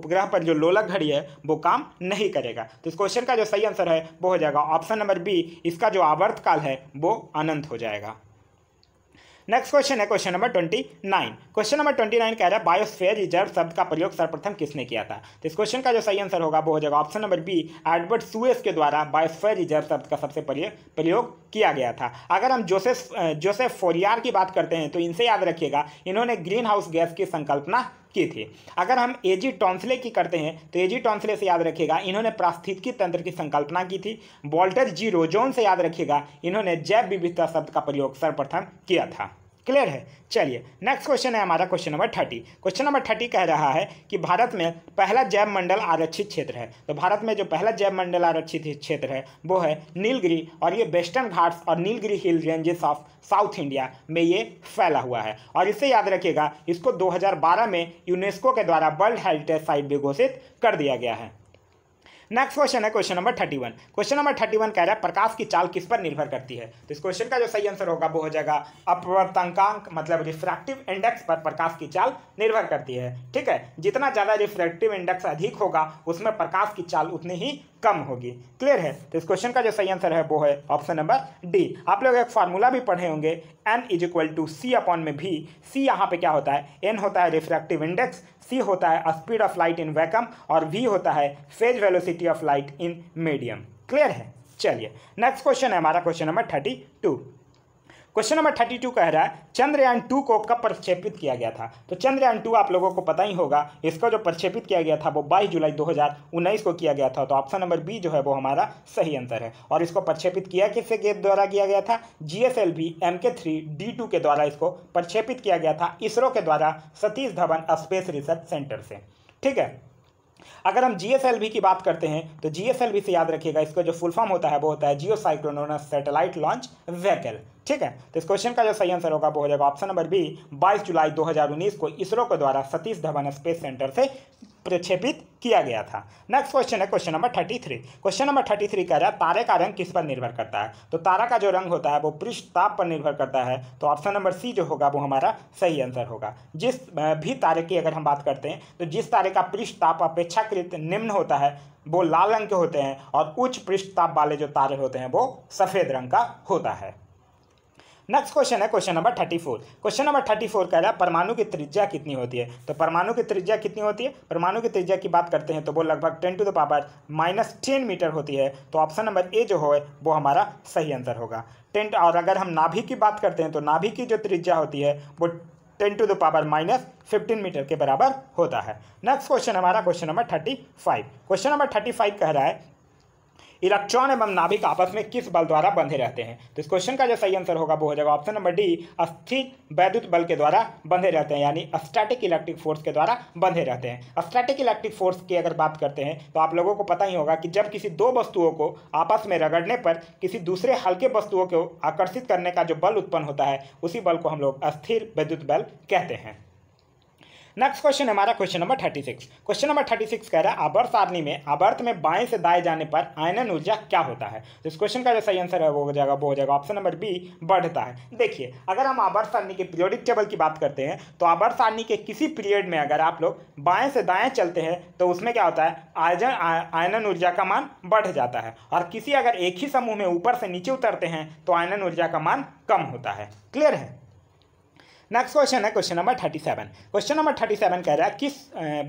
उपग्रह पर जो लोलक घड़ी है वो काम नहीं करेगा तो इस क्वेश्चन का जो सही आंसर है वो हो जाएगा ऑप्शन नंबर बी इसका जो आवर्त काल है वो अनंत हो जाएगा नेक्स्ट क्वेश्चन है question number twenty nine question number twenty nine कह रहा है बायोस्फेयर रिजर्व शब्द का प्रयोग सर्वप्रथम किसने किया था तो इस क्वेश्चन का जो सही आंसर होगा वो हो जाएगा option number B Edward Suess के द्वारा बायोस्फेयर रिजर्व शब्द का सबसे प्रयोग किया गया था अगर हम जोसेफ जोसेफ फोरियार की बात करते हैं तो इनसे याद रखिएगा इन्होंने ग्रीन हाउस गैस की संकल्पना की थी अगर हम ए जी टॉन्सले की करते हैं तो ए जी टॉन्सले से याद रखिएगा इन्होंने प्रास्थितिकी तंत्र की संकल्पना की थी वॉल्टर जी रोजोन से याद रखिएगा इन्होंने जैव विविधता शब्द का प्रयोग सर्वप्रथम किया था क्लियर है चलिए नेक्स्ट क्वेश्चन है हमारा question number thirty question number thirty कह रहा है कि भारत में पहला जैव मंडल आरक्षित क्षेत्र है तो भारत में जो पहला जैव मंडल आरक्षित क्षेत्र है वो है नीलगिरी और ये वेस्टर्न घाट्स और Nilgiri hill ranges of South India में ये फैला हुआ है और इसे याद रखिएगा इसको दो में यूनेस्को के द्वारा वर्ल्ड हेरिटेज साइट भी घोषित कर दिया गया है नेक्स्ट क्वेश्चन है question number thirty one question number thirty one कह रहा है प्रकाश की चाल किस पर निर्भर करती है तो इस क्वेश्चन का जो सही आंसर होगा वो हो जाएगा अपवर्तंकांक मतलब रिफ्रैक्टिव इंडेक्स पर प्रकाश की चाल निर्भर करती है ठीक है जितना ज़्यादा रिफ्रैक्टिव इंडेक्स अधिक होगा उसमें प्रकाश की चाल उतनी ही कम होगी क्लियर है तो इस क्वेश्चन का जो सही आंसर है वो है ऑप्शन नंबर डी आप लोग एक फार्मूला भी पढ़े होंगे n is equal to c upon में भी सी यहाँ पे क्या होता है एन होता है रिफ्रैक्टिव इंडेक्स सी होता है speed of light in vacuum और वी होता है phase velocity of light in medium clear है चलिए नेक्स्ट क्वेश्चन है हमारा question number thirty two question number thirty two कह रहा है चंद्रयान टू को कब प्रक्षेपित किया गया था तो चंद्रयान टू आप लोगों को पता ही होगा इसका जो प्रक्षेपित किया गया था वो बाईस जुलाई दो को किया गया था तो ऑप्शन नंबर बी जो है वो हमारा सही आंसर है और इसको प्रक्षेपित किया किसके के द्वारा किया गया था G S L V M K three D two के द्वारा इसको प्रक्षेपित किया गया था इसरो के द्वारा Satish Dhawan Space Research Centre से ठीक है अगर हम जी की बात करते हैं तो जी से याद रखिएगा इसका जो फुल फॉर्म होता है वो होता है geosynchronous satellite launch vehicle ठीक है तो इस क्वेश्चन का जो सही आंसर होगा वो हो जाएगा ऑप्शन नंबर बी 22 जुलाई 2019 को इसरो के द्वारा सतीश धवन स्पेस सेंटर से प्रक्षेपित किया गया था नेक्स्ट क्वेश्चन है question number thirty three question number thirty three कह रहा है तारे का रंग किस पर निर्भर करता है तो तारा का जो रंग होता है वो पृष्ठ ताप पर निर्भर करता है तो ऑप्शन नंबर सी जो होगा वो हमारा सही आंसर होगा जिस भी तारे की अगर हम बात करते हैं तो जिस तारे का पृष्ठ ताप अपेक्षाकृत निम्न होता है वो लाल रंग के होते हैं और उच्च पृष्ठ ताप वाले जो तारे होते हैं वो सफ़ेद रंग का होता है नेक्स्ट क्वेश्चन है question number thirty four question number thirty four कह रहा है परमाणु की त्रिज्या कितनी होती है तो परमाणु की त्रिज्या कितनी होती है परमाणु की त्रिज्या की बात करते हैं तो वो लगभग ten to the power minus ten metre होती है तो ऑप्शन नंबर ए जो हो वो हमारा सही आंसर होगा टेन और अगर हम नाभी की बात करते हैं तो नाभी की जो त्रिज्या होती है वो ten to the power minus fifteen metre के बराबर होता है नेक्स्ट क्वेश्चन हमारा question number thirty five question number thirty five कह रहा है इलेक्ट्रॉन एवं नाभिक आपस में किस बल द्वारा बंधे रहते हैं तो इस क्वेश्चन का जो सही आंसर होगा वो हो जाएगा ऑप्शन नंबर डी अस्थिर वैद्युत बल के द्वारा बंधे रहते हैं यानी स्टैटिक इलेक्ट्रिक फोर्स के द्वारा बंधे रहते हैं स्टैटिक इलेक्ट्रिक फोर्स की अगर बात करते हैं तो आप लोगों को पता ही होगा कि जब किसी दो वस्तुओं को आपस में रगड़ने पर किसी दूसरे हल्के वस्तुओं को आकर्षित करने का जो बल उत्पन्न होता है उसी बल को हम लोग अस्थिर वैद्युत बल कहते हैं नेक्स्ट क्वेश्चन हमारा question number thirty six question number thirty six कह रहा है आवर्त सारणी में आवर्त में बाएं से दाएं जाने पर आयनन ऊर्जा क्या होता है तो इस क्वेश्चन का जो सही आंसर है वो हो जाएगा वो हो जाएगा ऑप्शन नंबर बी बढ़ता है देखिए अगर हम आवर्त सारणी के पीरियोडिक टेबल की बात करते हैं तो आवर्त सारणी के किसी पीरियड में अगर आप लोग बाएँ से दाएँ चलते हैं तो उसमें क्या होता है आयजन आयनन ऊर्जा का मान बढ़ जाता है और किसी अगर एक ही समूह में ऊपर से नीचे उतरते हैं तो आयनन ऊर्जा का मान कम होता है क्लियर है नेक्स्ट क्वेश्चन है question number thirty seven question number thirty seven कह रहा है किस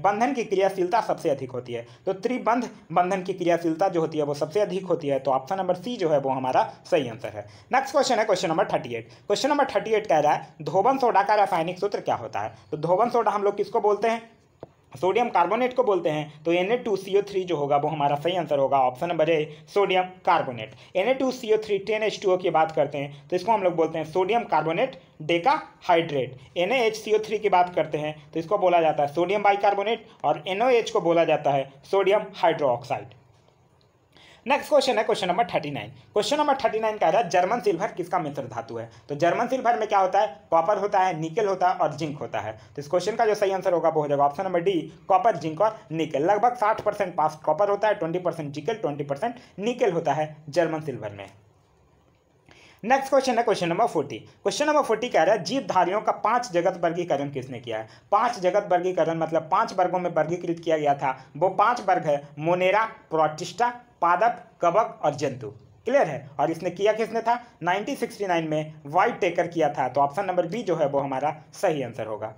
बंधन की क्रियाशीलता सबसे अधिक होती है तो त्रिबंध बंधन की क्रियाशीलता जो होती है वो सबसे अधिक होती है तो ऑप्शन नंबर सी जो है वो हमारा सही आंसर है नेक्स्ट क्वेश्चन है question number thirty eight question number thirty eight कह रहा है धोबन सोडा का रासायनिक सूत्र क्या होता है तो धोबन सोडा हम लोग किसको बोलते हैं सोडियम कार्बोनेट को बोलते हैं तो N A two C O three जो होगा वो हमारा सही आंसर होगा option number A sodium carbonate N A two C O three H two की बात करते हैं तो इसको हम लोग बोलते हैं sodium carbonate decahydrate N H C O three की बात करते हैं तो इसको बोला जाता है सोडियम बाई और एन ओ एच को बोला जाता है सोडियम ऑक्साइड नेक्स्ट क्वेश्चन है question number thirty nine question number thirty nine कह रहा है जर्मन सिल्वर किसका मिश्र धातु है तो जर्मन सिल्वर में क्या होता है कॉपर होता है निकल होता है और जिंक होता है तो इस क्वेश्चन का जो सही आंसर होगा वो हो जाएगा option number D copper zinc और निकल लगभग साठ परसेंट पास कॉपर होता है ट्वेंटी परसेंट जिकल ट्वेंटी परसेंट निकल होता है जर्मन सिल्वर में नेक्स्ट क्वेश्चन है question number forty question number forty कह रहा है जीवधारियों का पांच जगत वर्गीकरण किसने किया है पांच जगत वर्गीकरण मतलब पांच वर्गों में वर्गीकृत किया गया था वो पांच वर्ग है मोनेरा प्रोटिस्टा पादप कवक और जंतु क्लियर है और इसने किया किसने था 1969 में वाइट टेकर किया था तो ऑप्शन नंबर बी जो है वो हमारा सही आंसर होगा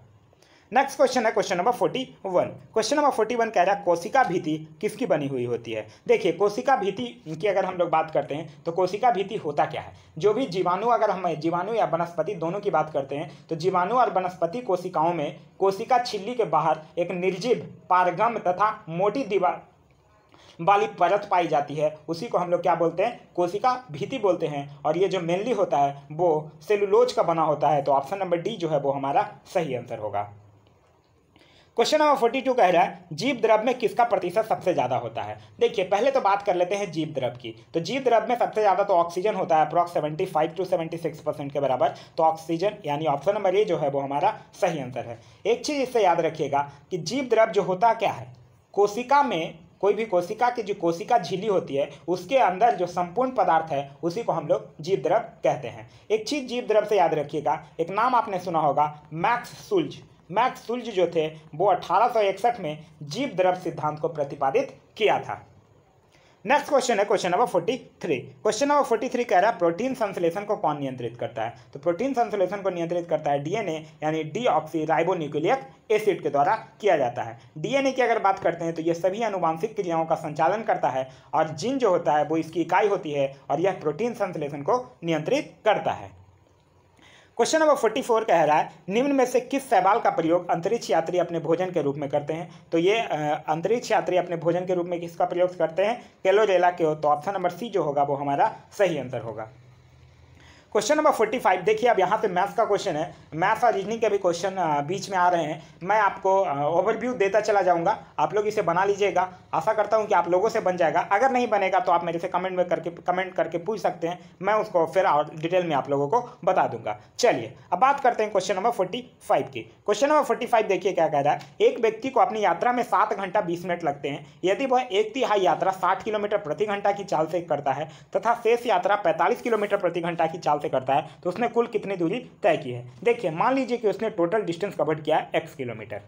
नेक्स्ट क्वेश्चन है question number forty one question number forty one कह रहा है कोशिका भीति किसकी बनी हुई होती है देखिए कोशिका भीति की अगर हम लोग बात करते हैं तो कोशिका भीति होता क्या है जो भी जीवाणु अगर हम जीवाणु या वनस्पति दोनों की बात करते हैं तो जीवाणु और वनस्पति कोशिकाओं में कोशिका छिल्ली के बाहर एक निर्जीव पारगम तथा मोटी दीवार वाली परत पाई जाती है उसी को हम लोग क्या बोलते हैं कोशिका भीति बोलते हैं और ये जो मेनली होता है वो सेलुलोज का बना होता है तो ऑप्शन नंबर डी जो है वो हमारा सही आंसर होगा क्वेश्चन नंबर फोर्टी टू कह रहा है जीव द्रव में किसका प्रतिशत सबसे ज़्यादा होता है देखिए पहले तो बात कर लेते हैं जीव द्रव की तो जीव द्रव में सबसे ज़्यादा तो ऑक्सीजन होता है approx seventy five to seventy six percent के बराबर तो ऑक्सीजन यानी ऑप्शन नंबर ए जो है वो हमारा सही आंसर है एक चीज़ इससे याद रखिएगा कि जीव द्रव जो होता क्या है कोशिका में कोई भी कोशिका की जो कोशिका झीली होती है उसके अंदर जो संपूर्ण पदार्थ है उसी को हम लोग जीव द्रव कहते हैं एक चीज़ जीव द्रव से याद रखिएगा एक नाम आपने सुना होगा मैक्स सुल्ज मैक्स सुल्ज जो थे वो 1861 में जीव द्रव सिद्धांत को प्रतिपादित किया था नेक्स्ट क्वेश्चन है question number forty three question number forty three कह रहा है प्रोटीन संश्लेषण को कौन नियंत्रित करता है तो प्रोटीन संश्लेषण को नियंत्रित करता है डीएनए यानी डी ऑक्सी राइबोन्यूक्लियक एसिड के द्वारा किया जाता है डीएनए की अगर बात करते हैं तो यह सभी अनुवांशिक क्रियाओं का संचालन करता है और जिन जो होता है वो इसकी इकाई होती है और यह प्रोटीन संश्लेषण को नियंत्रित करता है क्वेश्चन नंबर फोर्टी फोर कह रहा है निम्न में से किस सवाल का प्रयोग अंतरिक्ष यात्री अपने भोजन के रूप में करते हैं तो ये अंतरिक्ष यात्री अपने भोजन के रूप में किसका प्रयोग करते हैं केलोरेला के हो तो ऑप्शन नंबर सी जो होगा वो हमारा सही आंसर होगा क्वेश्चन नंबर फोर्टी फाइव देखिए अब यहाँ पे मैथ का क्वेश्चन है मैथ और रीजनिंग के भी क्वेश्चन बीच में आ रहे हैं मैं आपको ओवरव्यू देता चला जाऊँगा आप लोग इसे बना लीजिएगा आशा करता हूँ कि आप लोगों से बन जाएगा अगर नहीं बनेगा तो आप मेरे से कमेंट में करके कमेंट करके पूछ सकते हैं मैं उसको फिर और डिटेल में आप लोगों को बता दूंगा चलिए अब बात करते हैं क्वेश्चन नंबर फोर्टी फाइव की क्वेश्चन नंबर फोर्टी फाइव देखिए क्या कह रहा है एक व्यक्ति को अपनी यात्रा में सात घंटा बीस मिनट लगते हैं यदि वह एक तिहाई यात्रा साठ किलोमीटर प्रति घंटा की चाल से करता है तथा शेष यात्रा पैंतालीस किलोमीटर प्रति घंटा की चाल से करता है तो उसने कुल कितनी दूरी तय की है देखिए मान लीजिए कि उसने टोटल डिस्टेंस कवर किया है एक्स किलोमीटर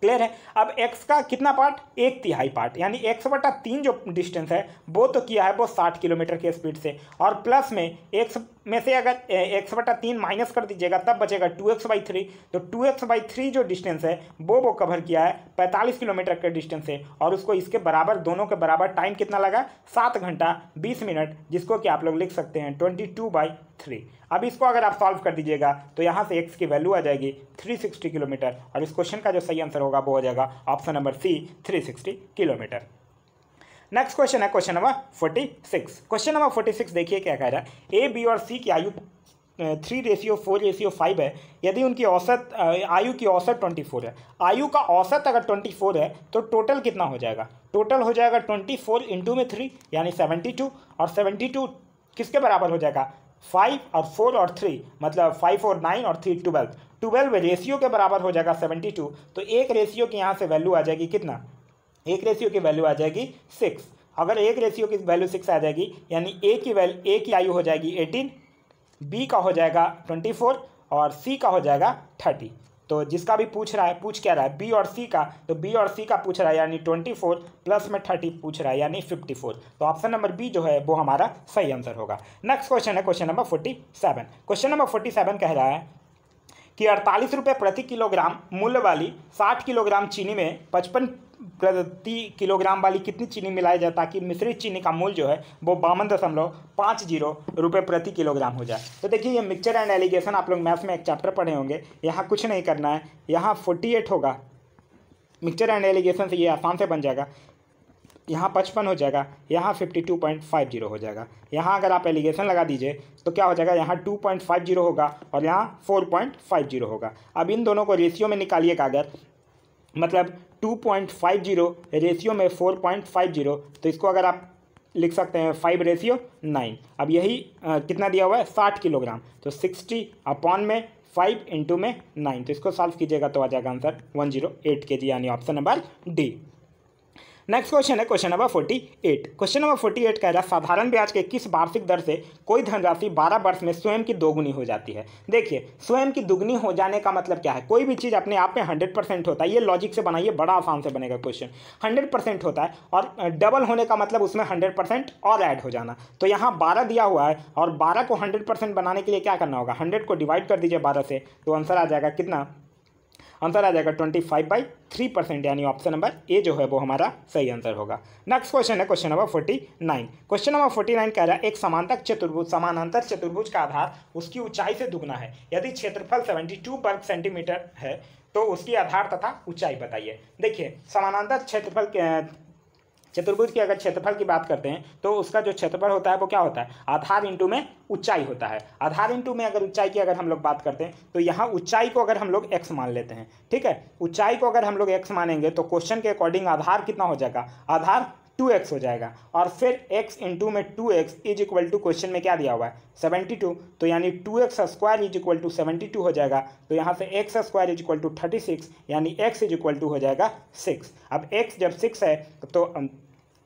क्लियर है अब एक्स का कितना पार्ट एक तिहाई पार्ट यानी एक्स बटा तीन जो डिस्टेंस है वो तो किया है वो साठ किलोमीटर के स्पीड से और प्लस में एक्स में से अगर एक्स बटा तीन माइनस कर दीजिएगा तब बचेगा टू एक्स बाई थ्री तो टू एक्स बाई थ्री जो डिस्टेंस है वो वो कवर किया है पैंतालीस किलोमीटर का डिस्टेंस है और उसको इसके बराबर दोनों के बराबर टाइम कितना लगा सात घंटा बीस मिनट जिसको कि आप लोग लिख सकते हैं ट्वेंटी टू बाई थ्री अब इसको अगर आप सॉल्व कर दीजिएगा तो यहाँ से एक्स की वैल्यू आ जाएगी थ्री सिक्सटी किलोमीटर और इस क्वेश्चन का जो सही आंसर होगा वो हो जाएगा option number C three sixty kilometre next question है question number forty six question number forty six देखिए क्या कह रहा है ए बी और सी की आयु three ratio four ratio five है यदि उनकी औसत आयु की औसत ट्वेंटी फोर है आयु का औसत अगर ट्वेंटी फोर है तो टोटल कितना हो जाएगा टोटल हो जाएगा ट्वेंटी फोर इंटू में थ्री यानी सेवेंटी टू और सेवेंटी टू किसके बराबर हो जाएगा फाइव और फोर और थ्री मतलब फाइव और नाइन और थ्री ट्वेल्व ट्वेल्व रेशियो के बराबर हो जाएगा सेवेंटी टू तो एक रेशियो के यहाँ से वैल्यू आ जाएगी कितना एक रेशियो की वैल्यू आ जाएगी सिक्स अगर एक रेशियो की वैल्यू सिक्स आ जाएगी यानी ए की वैल्यू ए की आयु हो जाएगी एटीन बी का हो जाएगा ट्वेंटी फोर और सी का हो जाएगा थर्टी तो जिसका भी पूछ रहा है पूछ क्या रहा है बी और सी का तो बी और सी का पूछ रहा है यानी ट्वेंटी फोर प्लस में थर्टी पूछ रहा है यानी फिफ्टी फोर तो ऑप्शन नंबर बी जो है वो हमारा सही आंसर होगा नेक्स्ट क्वेश्चन है question number forty seven question number forty seven कह रहा है कि अड़तालीस रुपये प्रति किलोग्राम मूल्य वाली साठ किलोग्राम चीनी में पचपन प्रति किलोग्राम वाली कितनी चीनी मिलाई जाए ताकि मिश्रित चीनी का मूल जो है वो बावन दशमलव पाँच जीरो रुपये प्रति किलोग्राम हो जाए तो देखिए ये मिक्सचर एंड एलिगेशन आप लोग मैथ्स में एक चैप्टर पढ़े होंगे यहाँ कुछ नहीं करना है यहाँ फोर्टी एट होगा मिक्सचर एंड एलिगेशन से ये आसान से बन जाएगा यहाँ पचपन हो जाएगा यहाँ fifty two point five zero हो जाएगा यहाँ अगर आप एलिगेशन लगा दीजिए तो क्या हो जाएगा यहाँ टू पॉइंट फाइव जीरो होगा और यहाँ फोर पॉइंट फाइव जीरो होगा अब इन दोनों को रेशियो में निकालिएगा अगर मतलब 2.50 रेशियो में 4.50 तो इसको अगर आप लिख सकते हैं फाइव रेशियो नाइन अब यही आ, कितना दिया हुआ है साठ किलोग्राम तो सिक्सटी अपॉन में फाइव इंटू में नाइन तो इसको सॉल्व कीजिएगा तो आ जाएगा answer one zero eight K G यानी option number D next question है question number forty eight question number forty eight कह रहा है साधारण ब्याज के किस वार्षिक दर से कोई धनराशि बारह वर्ष में स्वयं की दोगुनी हो जाती है देखिए स्वयं की दुगनी हो जाने का मतलब क्या है कोई भी चीज़ अपने आप में हंड्रेड परसेंट होता है ये लॉजिक से बनाइए बड़ा आसान से बनेगा क्वेश्चन हंड्रेड परसेंट होता है और डबल होने का मतलब उसमें हंड्रेड परसेंट और ऐड हो जाना तो यहाँ बारह दिया हुआ है और बारह को हंड्रेड परसेंट बनाने के लिए क्या करना होगा हंड्रेड को डिवाइड कर दीजिए बारह से तो आंसर आ जाएगा कितना आंसर आ जाएगा twenty five by three percent यानी ऑप्शन नंबर ए जो है वो हमारा सही आंसर होगा नेक्स्ट क्वेश्चन है question number forty nine question number forty nine कह रहा है एक समांतक चतुर्भुज समानांतर चतुर्भुज का आधार उसकी ऊंचाई से दुगना है यदि क्षेत्रफल सेवेंटी टू वर्ग सेंटीमीटर है तो उसकी आधार तथा ऊंचाई बताइए देखिए समानांतर क्षेत्रफल चतुर्भुज की अगर क्षेत्रफल की बात करते हैं तो उसका जो क्षेत्रफल होता है वो क्या होता है आधार इंटू में ऊंचाई होता है आधार इंटू में अगर ऊंचाई की अगर हम लोग बात करते हैं तो यहाँ ऊंचाई को अगर हम लोग एक्स मान लेते हैं ठीक है ऊंचाई को अगर हम लोग एक्स मानेंगे तो क्वेश्चन के अकॉर्डिंग आधार कितना हो जाएगा आधार टू एक्स हो जाएगा और फिर एक्स इंटू में two x is equal to question में क्या दिया हुआ है सेवेंटी टू तो यानी two x square is equal to seventy two हो जाएगा तो यहाँ से x square is equal to thirty six यानी एक्स इज इक्वल टू हो जाएगा सिक्स अब एक्स जब सिक्स है तो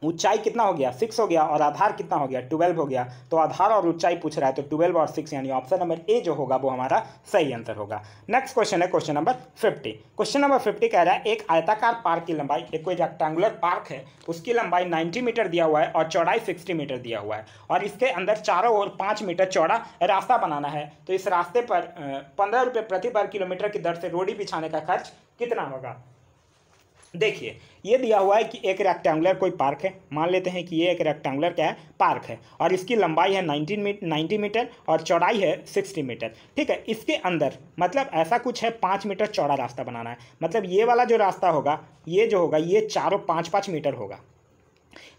ऊंचाई कितना हो गया सिक्स हो गया और आधार कितना हो गया ट्वेल्व हो गया तो आधार और ऊंचाई पूछ रहा है तो ट्वेल्व और सिक्स यानी ऑप्शन नंबर ए जो होगा वो हमारा सही आंसर होगा नेक्स्ट क्वेश्चन है question number fifty question number fifty कह रहा है एक आयताकार पार्क की लंबाई एक कोई रेक्टेंगुलर पार्क है उसकी लंबाई नाइन्टी मीटर दिया हुआ है और चौड़ाई सिक्सटी मीटर दिया हुआ है और इसके अंदर चारों ओर पाँच मीटर चौड़ा रास्ता बनाना है तो इस रास्ते पर पंद्रह रुपये प्रति पर किलोमीटर की दर से रोडी बिछाने का खर्च कितना होगा देखिए ये दिया हुआ है कि एक रेक्टेंगुलर कोई पार्क है मान लेते हैं कि ये एक रेक्टेंगुलर क्या है पार्क है और इसकी लंबाई है 19 मीट नाइन्टी मीटर और चौड़ाई है 60 मीटर ठीक है इसके अंदर मतलब ऐसा कुछ है पाँच मीटर चौड़ा रास्ता बनाना है मतलब ये वाला जो रास्ता होगा ये जो होगा ये चारों पाँच पाँच मीटर होगा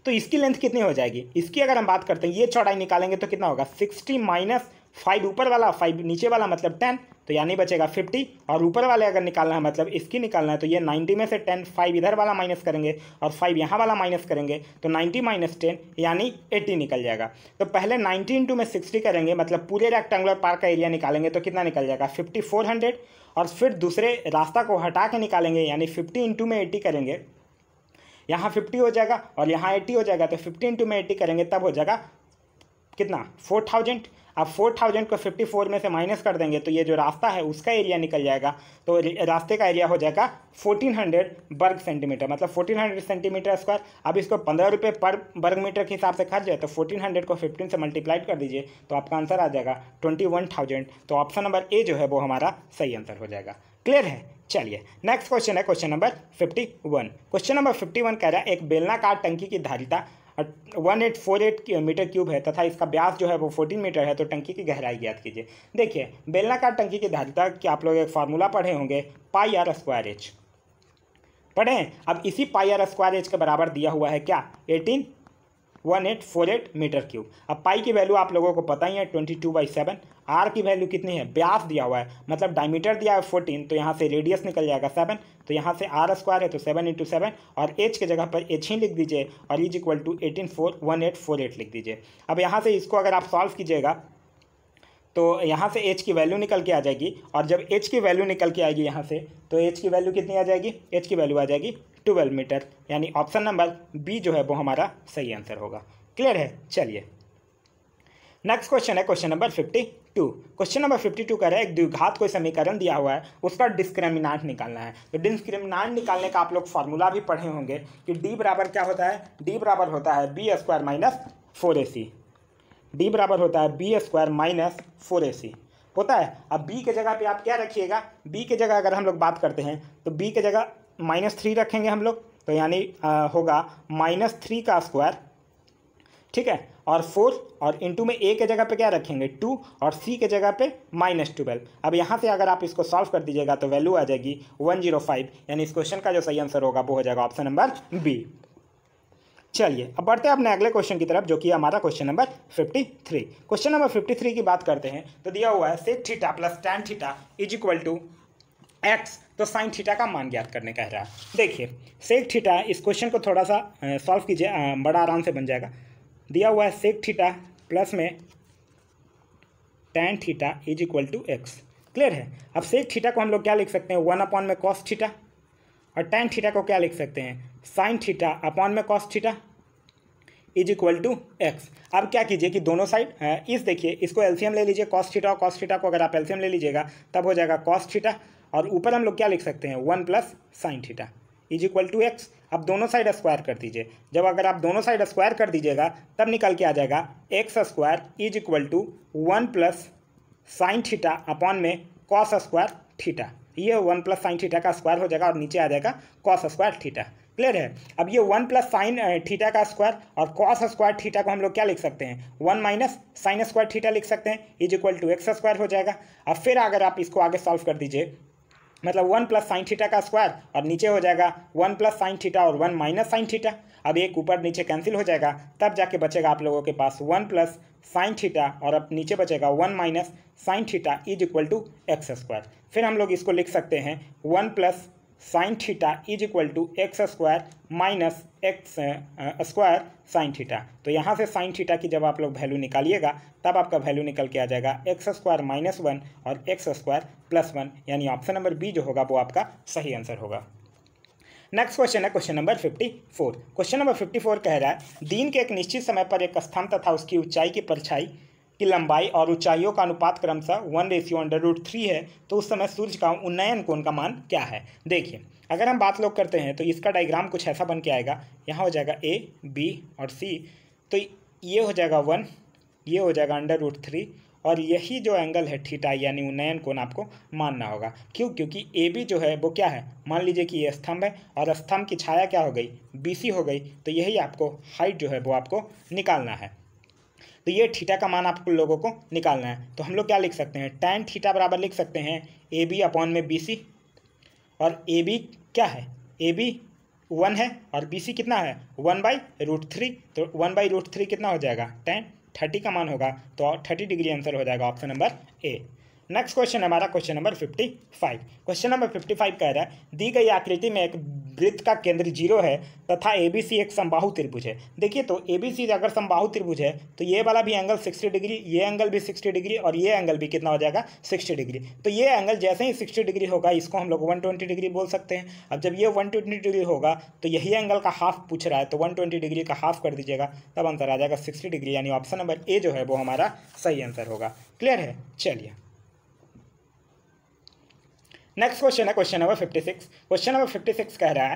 तो इसकी लेंथ कितनी हो जाएगी इसकी अगर हम बात करते हैं ये चौड़ाई निकालेंगे तो कितना होगा सिक्सटी माइनस फाइव ऊपर वाला फाइव नीचे वाला मतलब टेन तो यानी बचेगा फिफ्टी और ऊपर वाले अगर निकालना है मतलब इसकी निकालना है तो ये नाइन्टी में से टेन फाइव इधर वाला माइनस करेंगे और फाइव यहाँ वाला माइनस करेंगे तो नाइन्टी माइनस टेन यानी एट्टी निकल जाएगा तो पहले नाइन्टी इंटू में सिक्सटी करेंगे मतलब पूरे रेक्टेंगुलर पार्क का एरिया निकालेंगे तो कितना निकल जाएगा फिफ्टी फोर हंड्रेड और फिर दूसरे रास्ता को हटा के निकालेंगे यानी फिफ्टी इंटू में एट्टी करेंगे यहाँ फिफ्टी हो जाएगा और यहाँ एट्टी हो जाएगा तो फिफ्टी इंटू में एट्टी करेंगे तब हो जाएगा कितना फोर थाउजेंड आप फोर थाउजेंड को फिफ्टी फोर में से माइनस कर देंगे तो ये जो रास्ता है उसका एरिया निकल जाएगा तो रास्ते का एरिया हो जाएगा फोर्टीन हंड्रेड वर्ग सेंटीमीटर मतलब फोर्टीन हंड्रेड सेंटीमीटर स्क्वायर अब इसको पंद्रह रुपये पर वर्ग मीटर के हिसाब से खर्च जाए तो फोर्टीन हंड्रेड को फिफ्टीन से मल्टीप्लाइड कर दीजिए तो आपका आंसर आ जाएगा ट्वेंटी वन थाउजेंड तो ऑप्शन नंबर ए जो है वो हमारा सही आंसर हो जाएगा क्लियर है चलिए नेक्स्ट क्वेश्चन है question number fifty one question number fifty one कह रहा है एक बेलनाकार टंकी की धारिता one eight four eight metre cube है तथा इसका ब्यास जो है वो फोर्टीन मीटर है तो टंकी की गहराई ज्ञात कीजिए देखिए बेलनाकार टंकी की धारिता की आप लोग एक फार्मूला पढ़े होंगे पाई आर स्क्वायर एच पढ़ें अब इसी पाई आर स्क्वायर एच के बराबर दिया हुआ है क्या eighteen one eight four eight metre cube अब पाई की वैल्यू आप लोगों को पता ही है twenty two by seven r की वैल्यू कितनी है ब्यास दिया हुआ है मतलब डायमीटर दिया है फोर्टीन तो यहाँ से रेडियस निकल जाएगा सेवन तो यहाँ से आर स्क्वायर है तो सेवन इंटू सेवन और एच के जगह पर एच ही लिख दीजिए और is equal to eighteen four one eight four eight लिख दीजिए अब यहाँ से इसको अगर आप सॉल्व कीजिएगा तो यहाँ से एच की वैल्यू निकल के आ जाएगी और जब एच की वैल्यू निकल के आएगी यहाँ से तो एच की वैल्यू कितनी आ जाएगी एच की वैल्यू आ जाएगी ट्वेल्व मीटर यानी ऑप्शन नंबर बी जो है वो हमारा सही आंसर होगा क्लियर है चलिए नेक्स्ट क्वेश्चन है question number fifty two question number fifty two का है एक द्विघात कोई समीकरण दिया हुआ है उसका डिस्क्रिमिनाट निकालना है तो डिस्क्रिमिनाट निकालने का आप लोग फार्मूला भी पढ़े होंगे कि डी बराबर क्या होता है डी बराबर होता है b square minus four a c d बराबर होता है b square minus four a c होता है अब बी के जगह पे आप क्या रखिएगा बी के जगह अगर हम लोग बात करते हैं तो बी के जगह माइनस थ्री रखेंगे हम लोग तो यानी होगा माइनस थ्री का स्क्वायर ठीक है और फोर और इंटू में ए के जगह पे क्या रखेंगे टू और सी के जगह पे माइनस ट्वेल्व अब यहाँ से अगर आप इसको सॉल्व कर दीजिएगा तो वैल्यू आ जाएगी वन जीरो फाइव यानी इस क्वेश्चन का जो सही आंसर होगा वो हो जाएगा ऑप्शन नंबर बी चलिए अब बढ़ते हैं अपने अगले क्वेश्चन की तरफ जो कि हमारा question number fifty three question number fifty three की बात करते हैं तो दिया हुआ है sec theta plus tan theta is equal to x तो साइन थीटा का मान ज्ञात करने कह रहा है देखिए सेक थीटा इस क्वेश्चन को थोड़ा सा सॉल्व कीजिए बड़ा आराम से बन जाएगा दिया हुआ है सेक थीटा प्लस में tan theta is equal to x clear है अब सेक थीटा को हम लोग क्या लिख सकते हैं वन अपॉन में कॉस थीटा और टेन थीटा को क्या लिख सकते हैं साइन थीटा अपॉन में cos theta is equal to x अब क्या कीजिए कि दोनों साइड हाँ, इस देखिए इसको एल्सियम ले लीजिए कॉस थीटा और कॉस थीटा को अगर आप एल्सियम ले लीजिएगा तब हो जाएगा कॉस थीटा और ऊपर हम लोग क्या लिख सकते हैं one plus sine theta is equal to x अब दोनों साइड स्क्वायर कर दीजिए जब अगर आप दोनों साइड स्क्वायर कर दीजिएगा तब निकल के आ जाएगा x square is equal to one plus sine theta upon में कॉस स्क्वायर थीटा ये वन प्लस साइन थीटा का स्क्वायर हो जाएगा और नीचे आ जाएगा कॉस स्क्वायर थीटा क्लियर है अब ये वन प्लस साइन थीटा का स्क्वायर और कॉस स्क्वायर थीटा को हम लोग क्या लिख सकते हैं one minus sine square theta लिख सकते हैं is equal to x square हो जाएगा अब फिर अगर आप इसको आगे सॉल्व कर दीजिए मतलब वन प्लस साइन थीटा का स्क्वायर और नीचे हो जाएगा वन प्लस साइन थीटा और वन माइनस साइन थीटा अब एक ऊपर नीचे कैंसिल हो जाएगा तब जाके बचेगा आप लोगों के पास वन प्लस साइन थीटा और अब नीचे बचेगा one minus sine theta is equal to x square फिर हम लोग इसको लिख सकते हैं one plus sine theta is equal to x square minus x square sine theta तो यहाँ से साइन थीटा की जब आप लोग वैल्यू निकालिएगा तब आपका वैल्यू निकल के आ जाएगा एक्स स्क्वायर माइनस वन और एक्स स्क्वायर प्लस वन यानी ऑप्शन नंबर बी जो होगा वो आपका सही आंसर होगा नेक्स्ट क्वेश्चन है question number fifty four question number fifty four कह रहा है दिन के एक निश्चित समय पर एक स्थान तथा उसकी ऊंचाई की परछाई की लंबाई और ऊंचाइयों का अनुपात क्रमशः one ratio under root three है तो उस समय सूर्य का उन्नयन कोण का मान क्या है देखिए अगर हम बात लोग करते हैं तो इसका डायग्राम कुछ ऐसा बन के आएगा यहाँ हो जाएगा ए बी और सी तो ये हो जाएगा वन ये हो जाएगा अंडर रूट थ्री और यही जो एंगल है थीटा यानी उन्नयन कोण आपको मानना होगा क्यों क्योंकि ए बी जो है वो क्या है मान लीजिए कि ये स्तंभ है और स्तंभ की छाया क्या हो गई बी सी हो गई तो यही आपको हाइट जो है वो आपको निकालना है तो ये ठीटा का मान आप लोगों को निकालना है तो हम लोग क्या लिख सकते हैं टैन ठीटा बराबर लिख सकते हैं ए बी अपॉन में बी सी और ए बी क्या है ए बी वन है और बी सी कितना है वन बाई रूट थ्री तो वन बाई रूट थ्री कितना हो जाएगा टेन थर्टी का मान होगा तो थर्टी डिग्री आंसर हो जाएगा option number A next question हमारा question number fifty five question number fifty five कह रहा है दी गई आकृति में एक वृत्त का केंद्र जीरो है तथा ए बी सी एक संबाहु त्रिभुज है देखिए तो ए बी सी अगर संबाहु त्रिभुज है तो ये वाला भी एंगल सिक्सटी डिग्री ये एंगल भी सिक्सटी डिग्री और ये एंगल भी कितना हो जाएगा सिक्सटी डिग्री तो ये एंगल जैसे ही सिक्सटी डिग्री होगा इसको हम लोग वन ट्वेंटी डिग्री बोल सकते हैं अब जब ये वन ट्वेंटी डिग्री होगा तो यही एंगल का हाफ पूछ रहा है तो वन ट्वेंटी डिग्री का हाफ कर दीजिएगा तब आंसर आ जाएगा सिक्सटी डिग्री यानी ऑप्शन नंबर ए जो है वो हमारा सही आंसर होगा क्लियर है चलिए नेक्स्ट क्वेश्चन है question number fifty six question number fifty six कह रहा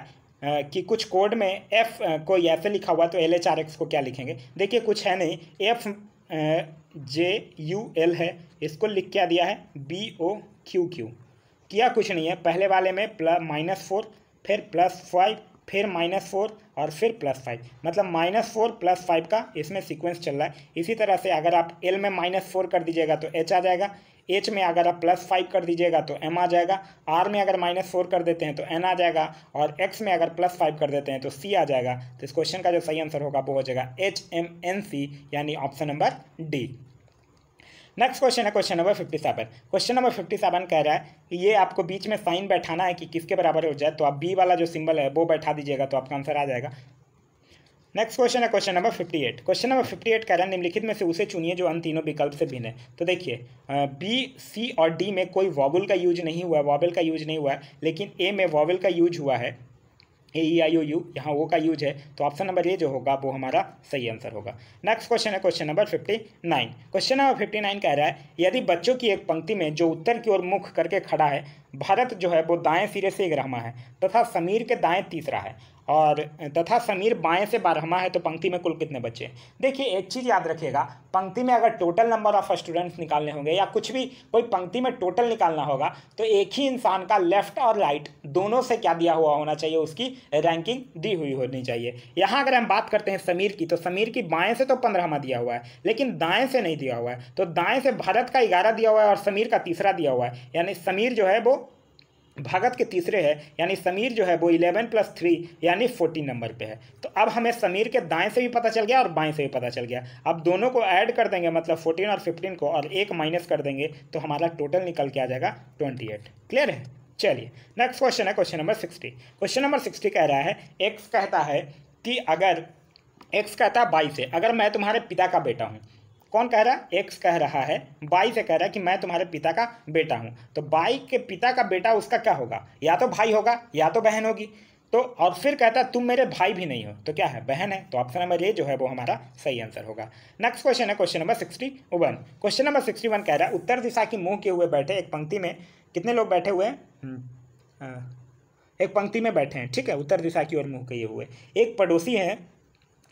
है कि कुछ कोड में एफ को ऐसे लिखा हुआ तो एल एच आर एक्स को क्या लिखेंगे देखिए कुछ है नहीं एफ जे यू एल है इसको लिख क्या दिया है बी ओ क्यू क्यू किया कुछ नहीं है पहले वाले में प्लस माइनस फोर फिर प्लस फाइव फिर माइनस फोर और फिर प्लस फाइव मतलब माइनस फोर प्लस फाइव का इसमें सीक्वेंस चल रहा है इसी तरह से अगर आप एल में माइनस फोर कर दीजिएगा तो एच आ जाएगा एच में अगर आप प्लस फाइव कर दीजिएगा तो एम आ जाएगा आर में अगर माइनस फोर कर देते हैं तो एन आ जाएगा और एक्स में अगर प्लस फाइव कर देते हैं तो सी आ जाएगा तो इस क्वेश्चन का जो सही आंसर होगा वो हो जाएगा एच एम एन सी यानी option number D next question है question number fifty seven question number fifty seven कह रहा है कि ये आपको बीच में साइन बैठाना है कि किसके बराबर हो जाए तो आप बी वाला जो सिंबल है वो बैठा दीजिएगा तो आपका आंसर आ जाएगा नेक्स्ट क्वेश्चन है question number fifty eight question number fifty eight कह रहा है निम्नलिखित में से उसे चुनिए जो अन तीनों विकल्प से भिन्न तो e, है तो देखिए बी सी और डी में कोई वॉबल का यूज नहीं हुआ है वॉबल का यूज नहीं हुआ है लेकिन ए में वॉबल का यूज हुआ है ए ई आई ओ यू यहाँ ओ का यूज है तो ऑप्शन नंबर ये जो होगा वो हमारा सही आंसर होगा नेक्स्ट क्वेश्चन है question number fifty nine question number fifty nine कह रहा है यदि बच्चों की एक पंक्ति में जो उत्तर की ओर मुख करके खड़ा है भारत जो है वो दाएं सिरे से एक रहमा है तथा समीर के दाएं तीसरा है और तथा समीर बाएं से बारहवा है तो पंक्ति में कुल कितने बच्चे देखिए एक चीज़ याद रखिएगा पंक्ति में अगर टोटल नंबर ऑफ स्टूडेंट्स निकालने होंगे या कुछ भी कोई पंक्ति में टोटल निकालना होगा तो एक ही इंसान का लेफ्ट और राइट दोनों से क्या दिया हुआ होना चाहिए उसकी रैंकिंग दी हुई होनी चाहिए यहाँ अगर हम बात करते हैं समीर की तो समीर की बाएँ से तो पंद्रहवा दिया हुआ है लेकिन दाएँ से नहीं दिया हुआ है तो दाएँ से भारत का ग्यारह दिया हुआ है और समीर का तीसरा दिया हुआ है यानी समीर जो है वो भगत के तीसरे है यानी समीर जो है वो इलेवन प्लस थ्री यानी फोर्टीन नंबर पे है तो अब हमें समीर के दाएं से भी पता चल गया और बाएं से भी पता चल गया अब दोनों को ऐड कर देंगे मतलब फोर्टीन और फिफ्टीन को और एक माइनस कर देंगे तो हमारा टोटल निकल के आ जाएगा ट्वेंटी एट क्लियर है चलिए नेक्स्ट क्वेश्चन है question number sixty question number sixty कह रहा है एक्स कहता है कि अगर एक्स कहता है बाई से अगर मैं तुम्हारे पिता का बेटा हूँ कौन कह रहा है एक्स कह रहा है बाई से कह रहा है कि मैं तुम्हारे पिता का बेटा हूँ तो बाई के पिता का बेटा उसका क्या होगा या तो भाई होगा या तो बहन होगी तो और फिर कहता है तुम मेरे भाई भी नहीं हो तो क्या है बहन है तो ऑप्शन नंबर ए जो है वो हमारा सही आंसर होगा नेक्स्ट क्वेश्चन है question number sixty one question number sixty one कह रहा है उत्तर दिशा की मुंह के हुए बैठे एक पंक्ति में कितने लोग बैठे हुए हैं हम्म, एक पंक्ति में बैठे हैं ठीक है उत्तर दिशा की ओर मुंह किए हुए एक पड़ोसी है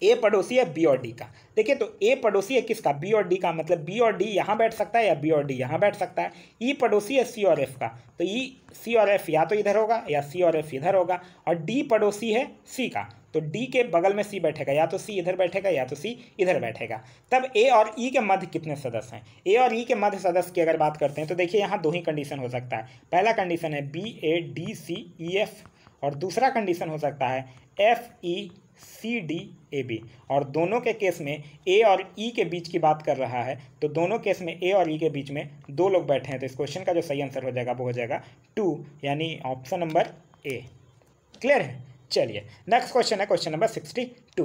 ए पड़ोसी है बी और डी का देखिए तो ए पड़ोसी है किसका बी और डी का मतलब बी और डी यहाँ बैठ सकता है या बी और डी यहाँ बैठ सकता है ई e पड़ोसी है सी और एफ का तो ई e, सी और एफ या तो इधर होगा या सी और एफ इधर होगा और डी पड़ोसी है सी का तो डी के बगल में सी बैठेगा या तो सी इधर बैठेगा या तो सी इधर बैठेगा तब ए और ई e के मध्य कितने सदस्य हैं ए और ई e के मध्य सदस्य की अगर बात करते हैं तो देखिए यहाँ दो ही कंडीशन हो सकता है पहला कंडीशन है B A D C E F और दूसरा कंडीशन हो सकता है F E e, C D A B और दोनों के केस में ए और ई e के बीच की बात कर रहा है तो दोनों केस में ए और ई e के बीच में दो लोग बैठे हैं तो इस क्वेश्चन का जो सही आंसर हो जाएगा वो हो जाएगा टू यानी ऑप्शन नंबर ए क्लियर है चलिए नेक्स्ट क्वेश्चन है question number sixty two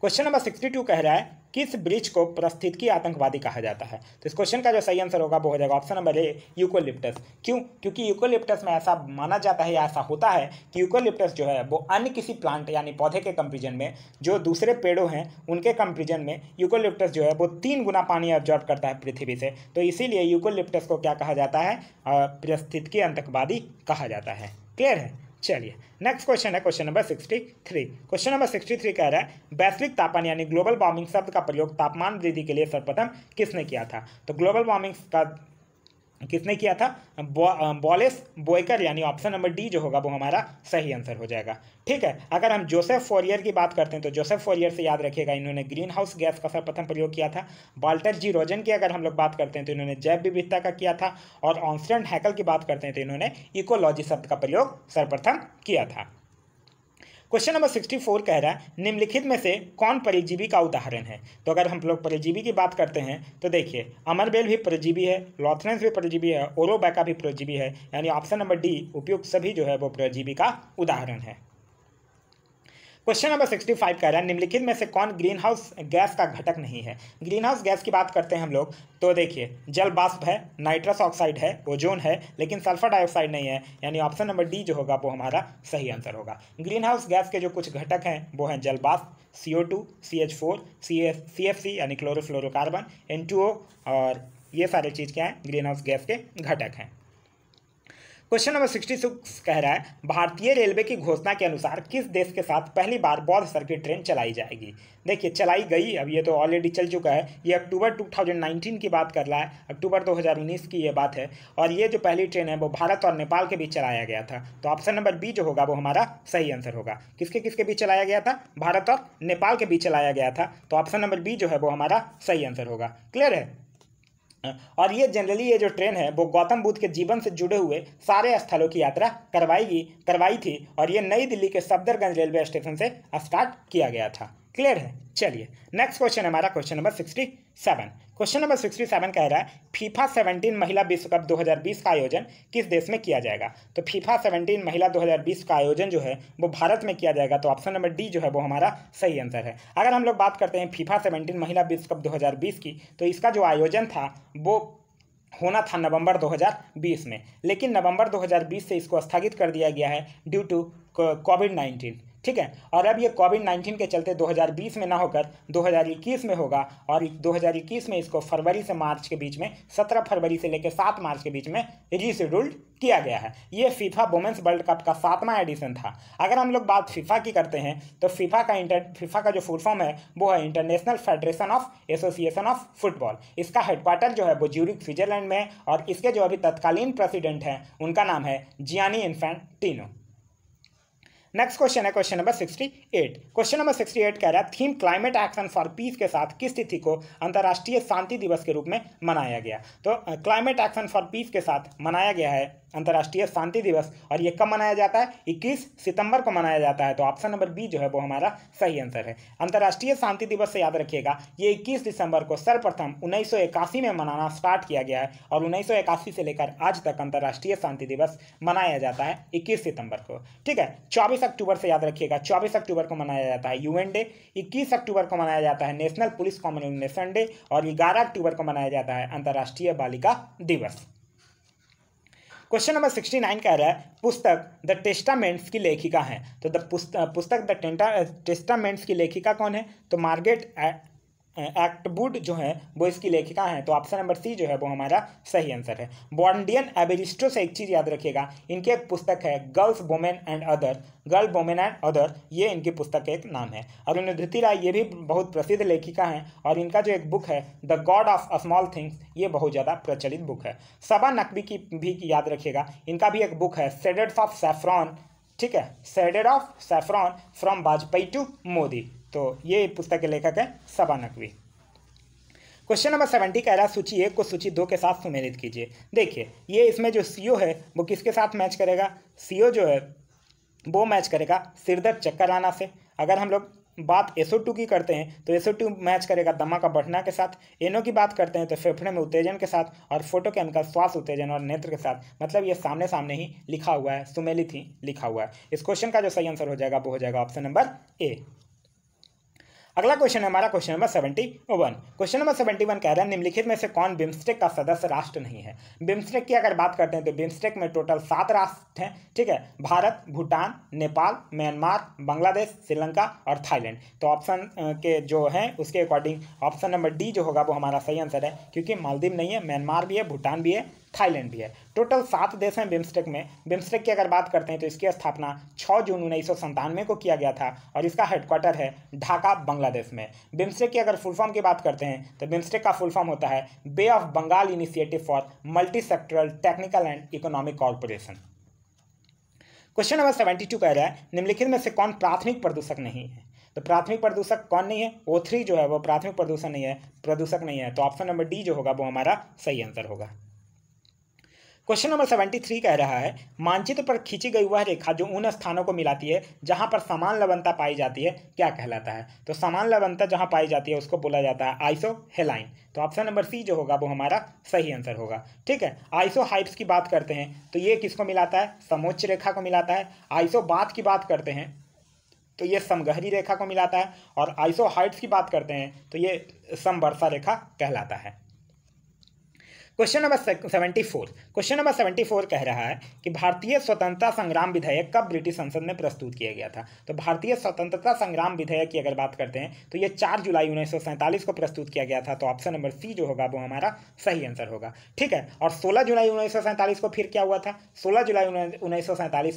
question number sixty two कह रहा है किस ब्रिज को प्रस्थित की आतंकवादी कहा जाता है तो इस क्वेश्चन का जो सही आंसर होगा वो हो जाएगा ऑप्शन नंबर ए यूकोलिप्टस क्यों क्योंकि यूकोलिप्टस में ऐसा माना जाता है या ऐसा होता है कि यूकोलिप्टस जो है वो अन्य किसी प्लांट यानी पौधे के कंपेरिजन में जो दूसरे पेड़ों हैं उनके कंपेरिजन में यूकोलिप्टस जो है वो तीन गुना पानी ऑब्जॉर्व करता है पृथ्वी से तो इसीलिए यूकोलिप्टस को क्या कहा जाता है प्रस्थित की आतंकवादी कहा जाता है क्लियर है चलिए नेक्स्ट क्वेश्चन है question number sixty three question number sixty three कह रहा है वैश्विक तापमान यानी ग्लोबल वार्मिंग शब्द का प्रयोग तापमान वृद्धि के लिए सर्वप्रथम किसने किया था तो ग्लोबल वार्मिंग का किसने किया था बॉलिस बोयकर यानी ऑप्शन नंबर डी जो होगा वो हमारा सही आंसर हो जाएगा ठीक है अगर हम जोसेफ फोरियर की बात करते हैं तो जोसेफ फोरियर से याद रखिएगा इन्होंने ग्रीन हाउस गैस का सर्वप्रथम प्रयोग किया था बाल्टर जी रोजन की अगर हम लोग बात करते हैं तो इन्होंने जैव विविधता का किया था और ऑन्स्टेंट हैकल की बात करते हैं तो इन्होंने इकोलॉजी शब्द का प्रयोग सर्वप्रथम किया था क्वेश्चन नंबर सिक्सटी फोर कह रहा है निम्नलिखित में से कौन परिजीवी का उदाहरण है तो अगर हम लोग परिजीवी की बात करते हैं तो देखिए अमरबेल भी परिजीवी है लॉथरेंस भी परिजीवी है ओरोबैका भी परिजीवी है यानी ऑप्शन नंबर डी उपयुक्त सभी जो है वो परिजीवी का उदाहरण है क्वेश्चन नंबर सिक्सटी फाइव कह रहा है निम्नलिखित में से कौन ग्रीन हाउस गैस का घटक नहीं है ग्रीन हाउस गैस की बात करते हैं हम लोग तो देखिए जल बाष्प है नाइट्रस ऑक्साइड है ओजोन है लेकिन सल्फर डाइऑक्साइड नहीं है यानी ऑप्शन नंबर डी जो होगा वो हमारा सही आंसर होगा ग्रीन हाउस गैस के जो कुछ घटक हैं वो हैं जल बाष्प C O two C H four C F C F C यानी क्लोरोफ्लोरोकार्बन एन टू ओ और ये सारे चीज़ क्या हैं ग्रीन हाउस गैस के घटक हैं क्वेश्चन नंबर सिक्सटी सिक्स कह रहा है भारतीय रेलवे की घोषणा के अनुसार किस देश के साथ पहली बार बौद्ध सर्किट ट्रेन चलाई जाएगी देखिए चलाई गई अब ये तो ऑलरेडी चल चुका है ये अक्टूबर 2019 की बात कर रहा है अक्टूबर 2019 की ये बात है और ये जो पहली ट्रेन है वो भारत और नेपाल के बीच चलाया गया था तो ऑप्शन नंबर बी जो होगा वो हमारा सही आंसर होगा किसके किसके बीच चलाया गया था भारत और नेपाल के बीच चलाया गया था तो ऑप्शन नंबर बी जो है वो हमारा सही आंसर होगा क्लियर है और ये जनरली ये जो ट्रेन है वो गौतम बुद्ध के जीवन से जुड़े हुए सारे स्थलों की यात्रा करवाएगी करवाई थी और ये नई दिल्ली के सफदरगंज रेलवे स्टेशन से स्टार्ट किया गया था क्लियर है चलिए नेक्स्ट क्वेश्चन हमारा question number sixty seven question number sixty seven कह रहा है फीफा सेवनटीन महिला विश्व कप 2020 का आयोजन किस देश में किया जाएगा तो फीफा सेवनटीन महिला 2020 का आयोजन जो है वो भारत में किया जाएगा तो ऑप्शन नंबर डी जो है वो हमारा सही आंसर है अगर हम लोग बात करते हैं फीफा सेवनटीन महिला विश्व कप दो की तो इसका जो आयोजन था वो होना था नवंबर 2020 में लेकिन नवंबर 2020 से इसको स्थगित कर दिया गया है ड्यू टू कोविड नाइन्टीन ठीक है और अब ये कोविड नाइन्टीन के चलते 2020 में ना होकर 2021 में होगा और 2021 में इसको फरवरी से मार्च के बीच में 17 फरवरी से लेकर 7 मार्च के बीच में रीशेड्यूल्ड किया गया है ये फीफा वुमेंस वर्ल्ड कप का सातवां एडिशन था अगर हम लोग बात फीफा की करते हैं तो फीफा का इंटर फीफा का जो फुल फॉर्म है वो है international federation of association of football इसका हेडक्वार्टर जो है वो ज्यूरिक स्विट्जरलैंड में है और इसके जो अभी तत्कालीन प्रेसिडेंट हैं उनका नाम है जियानी इन्फेंटिनो नेक्स्ट क्वेश्चन है question number sixty eight question number eight कह रहा है theme climate action for peace के साथ किस तिथि को अंतर्राष्ट्रीय शांति दिवस के रूप में मनाया गया तो क्लाइमेट एक्शन फॉर पीस के साथ मनाया गया है अंतर्राष्ट्रीय शांति दिवस और ये कब मनाया जाता है 21 सितंबर को मनाया जाता है तो ऑप्शन नंबर बी जो है वो हमारा सही आंसर है अंतर्राष्ट्रीय शांति दिवस से याद रखिएगा ये 21 दिसंबर को सर्वप्रथम उन्नीस में मनाना स्टार्ट किया गया है और उन्नीस से लेकर आज तक अंतर्राष्ट्रीय शांति दिवस मनाया जाता है इक्कीस सितंबर को ठीक है चौबीस चौबीस अक्टूबर से याद रखिएगा चौबीस अक्टूबर को मनाया जाता है यूएन डे इक्कीस अक्टूबर को मनाया जाता है नेशनल पुलिस कॉम्बिनेशन डे और ग्यारह अक्टूबर को मनाया जाता है अंतर्राष्ट्रीय बालिका दिवस क्वेश्चन नंबर सिक्सटी नाइन कह रहा है पुस्तक द टेस्टामेंट्स की लेखिका है तो द पुस्तक द टेस्टामेंट्स की लेखिका कौन है तो मार्गेट एक्टवुड जो है वो इसकी लेखिका हैं तो ऑप्शन नंबर सी जो है वो हमारा सही आंसर है बॉन्डियन एबेरिस्टो से एक चीज़ याद रखिएगा इनकी एक पुस्तक है girls women and other girl women and other ये इनकी पुस्तक का एक नाम है और उन्हें धृति राय ये भी बहुत प्रसिद्ध लेखिका हैं और इनका जो एक बुक है the god of small things ये बहुत ज़्यादा प्रचलित बुक है सबा नकवी की भी याद रखिएगा इनका भी एक बुक है सेडेड्स ऑफ सेफ्रॉन ठीक है shades of saffron from Vajpayee to Modi तो ये पुस्तक के लेखक है Saba Naqvi question number seventy कह रहा है सूची एक को सूची दो के साथ सुमेलित कीजिए देखिए ये इसमें जो सीओ है वो किसके साथ मैच करेगा सीओ जो है वो मैच करेगा सिरदर्द चक्कर आना से अगर हम लोग बात एसओ टू की करते हैं तो एसओ टू मैच करेगा दमा का बढ़ना के साथ एनो की बात करते हैं तो फेफड़े में उत्तेजन के साथ और फोटो केमिकल श्वास उत्तेजन और नेत्र के साथ मतलब ये सामने सामने ही लिखा हुआ है सुमेलित ही लिखा हुआ है इस क्वेश्चन का जो सही आंसर हो जाएगा वो हो जाएगा ऑप्शन नंबर ए अगला क्वेश्चन है हमारा question number seventy one question number seventy one कह रहा है निम्नलिखित में से कौन बिम्स्टेक का सदस्य राष्ट्र नहीं है बिम्स्टेक की अगर बात करते हैं तो बिम्स्टेक में टोटल सात राष्ट्र हैं ठीक है भारत भूटान नेपाल म्यांमार बांग्लादेश श्रीलंका और थाईलैंड तो ऑप्शन के जो हैं उसके अकॉर्डिंग ऑप्शन नंबर डी जो होगा वो हमारा सही आंसर है क्योंकि मालदीव नहीं है म्यांमार भी है भूटान भी है थाईलैंड भी है टोटल सात देश हैं बिम्स्टेक में बिम्स्टेक की अगर बात करते हैं तो इसकी स्थापना 6 जून उन्नीस को किया गया था और इसका हेडक्वार्टर है ढाका बांग्लादेश में बिम्स्टेक की अगर फुल फॉर्म की बात करते हैं तो बिम्स्टेक का फुल फॉर्म होता है bay of Bengal initiative for multi sectoral technical and economic corporation question number seventy two कह रहा है निम्नलिखित में से कौन प्राथमिक प्रदूषक नहीं है तो प्राथमिक प्रदूषक कौन नहीं है ओ थ्री जो है वो प्राथमिक प्रदूषण नहीं है प्रदूषक नहीं है तो ऑप्शन नंबर डी जो होगा वो हमारा सही आंसर होगा क्वेश्चन नंबर सेवेंटी थ्री कह रहा है मानचित्र पर खींची गई वह रेखा जो उन स्थानों को मिलाती है जहाँ पर समान लवनता पाई जाती है क्या कहलाता है तो समान लवनता जहाँ पाई जाती है उसको बोला जाता है आइसो हेलाइन तो ऑप्शन नंबर सी जो होगा वो हमारा सही आंसर होगा ठीक है आइसो हाइप्स की बात करते हैं तो ये किसको मिलाता है समोच्च रेखा को मिलाता है आइसो बात की बात करते हैं तो ये समगहरी रेखा को मिलाता है और आइसो हाइट्स की बात करते हैं तो ये समवर्षा रेखा कहलाता है question number seventy four question number seventy four कह रहा है कि भारतीय स्वतंत्रता संग्राम विधेयक कब ब्रिटिश संसद में प्रस्तुत किया गया था तो भारतीय स्वतंत्रता संग्राम विधेयक की अगर बात करते हैं तो ये चार जुलाई उन्नीस को प्रस्तुत किया गया था तो ऑप्शन नंबर सी जो होगा वो हमारा सही आंसर होगा ठीक है और सोलह जुलाई उन्नीस को फिर क्या हुआ था सोलह जुलाई उन्नीस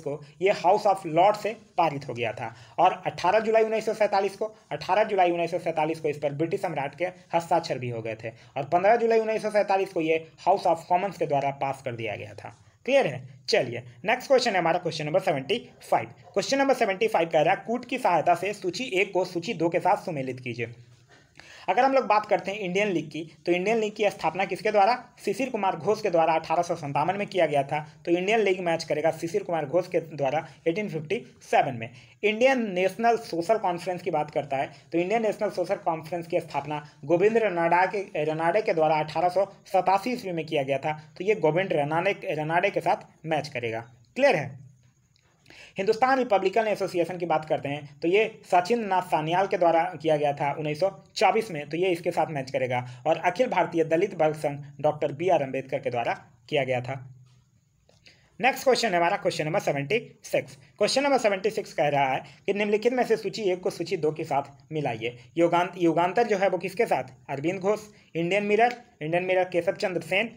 को ये हाउस ऑफ लॉर्ड से पारित हो गया था और अठारह जुलाई उन्नीस को अठारह जुलाई उन्नीस को इस पर ब्रिटिश सम्राट के हस्ताक्षर भी हो गए थे और पंद्रह जुलाई उन्नीस को ये हाउस ऑफ कॉमन्स के द्वारा पास कर दिया गया था क्लियर है चलिए नेक्स्ट क्वेश्चन है हमारा question number seventy five question number seventy five कह रहा है कूट की सहायता से सूची एक को सूची दो के साथ सुमेलित कीजिए अगर हम लोग बात करते हैं इंडियन लीग की तो इंडियन लीग की स्थापना किसके द्वारा शिशिर कुमार घोष के द्वारा अठारह में किया गया था तो इंडियन लीग मैच करेगा शिशिर कुमार घोष के द्वारा 1857 में इंडियन नेशनल सोशल कॉन्फ्रेंस की बात करता है तो इंडियन नेशनल सोशल कॉन्फ्रेंस की स्थापना गोविंद रनाडा के रनाडे के द्वारा अठारह ईस्वी में किया गया था तो ये गोविंद रनाडे रनाडे के साथ मैच करेगा क्लियर है हिंदुस्तान रिपब्लिकन एसोसिएशन की बात करते हैं तो ये सचिन नाथ सान्याल के द्वारा किया गया था 1924 में तो ये इसके साथ मैच करेगा और अखिल भारतीय दलित वर्ग संघ डॉक्टर बी आर अम्बेडकर के द्वारा किया गया था नेक्स्ट क्वेश्चन है हमारा question number seventy six question number seventy six कह रहा है कि निम्नलिखित में से सूची एक को सूची दो के साथ मिलाइए युगांत युगांतर जो है वो किसके साथ Arvind Ghosh Indian mirror Indian mirror Keshav Chandra Sen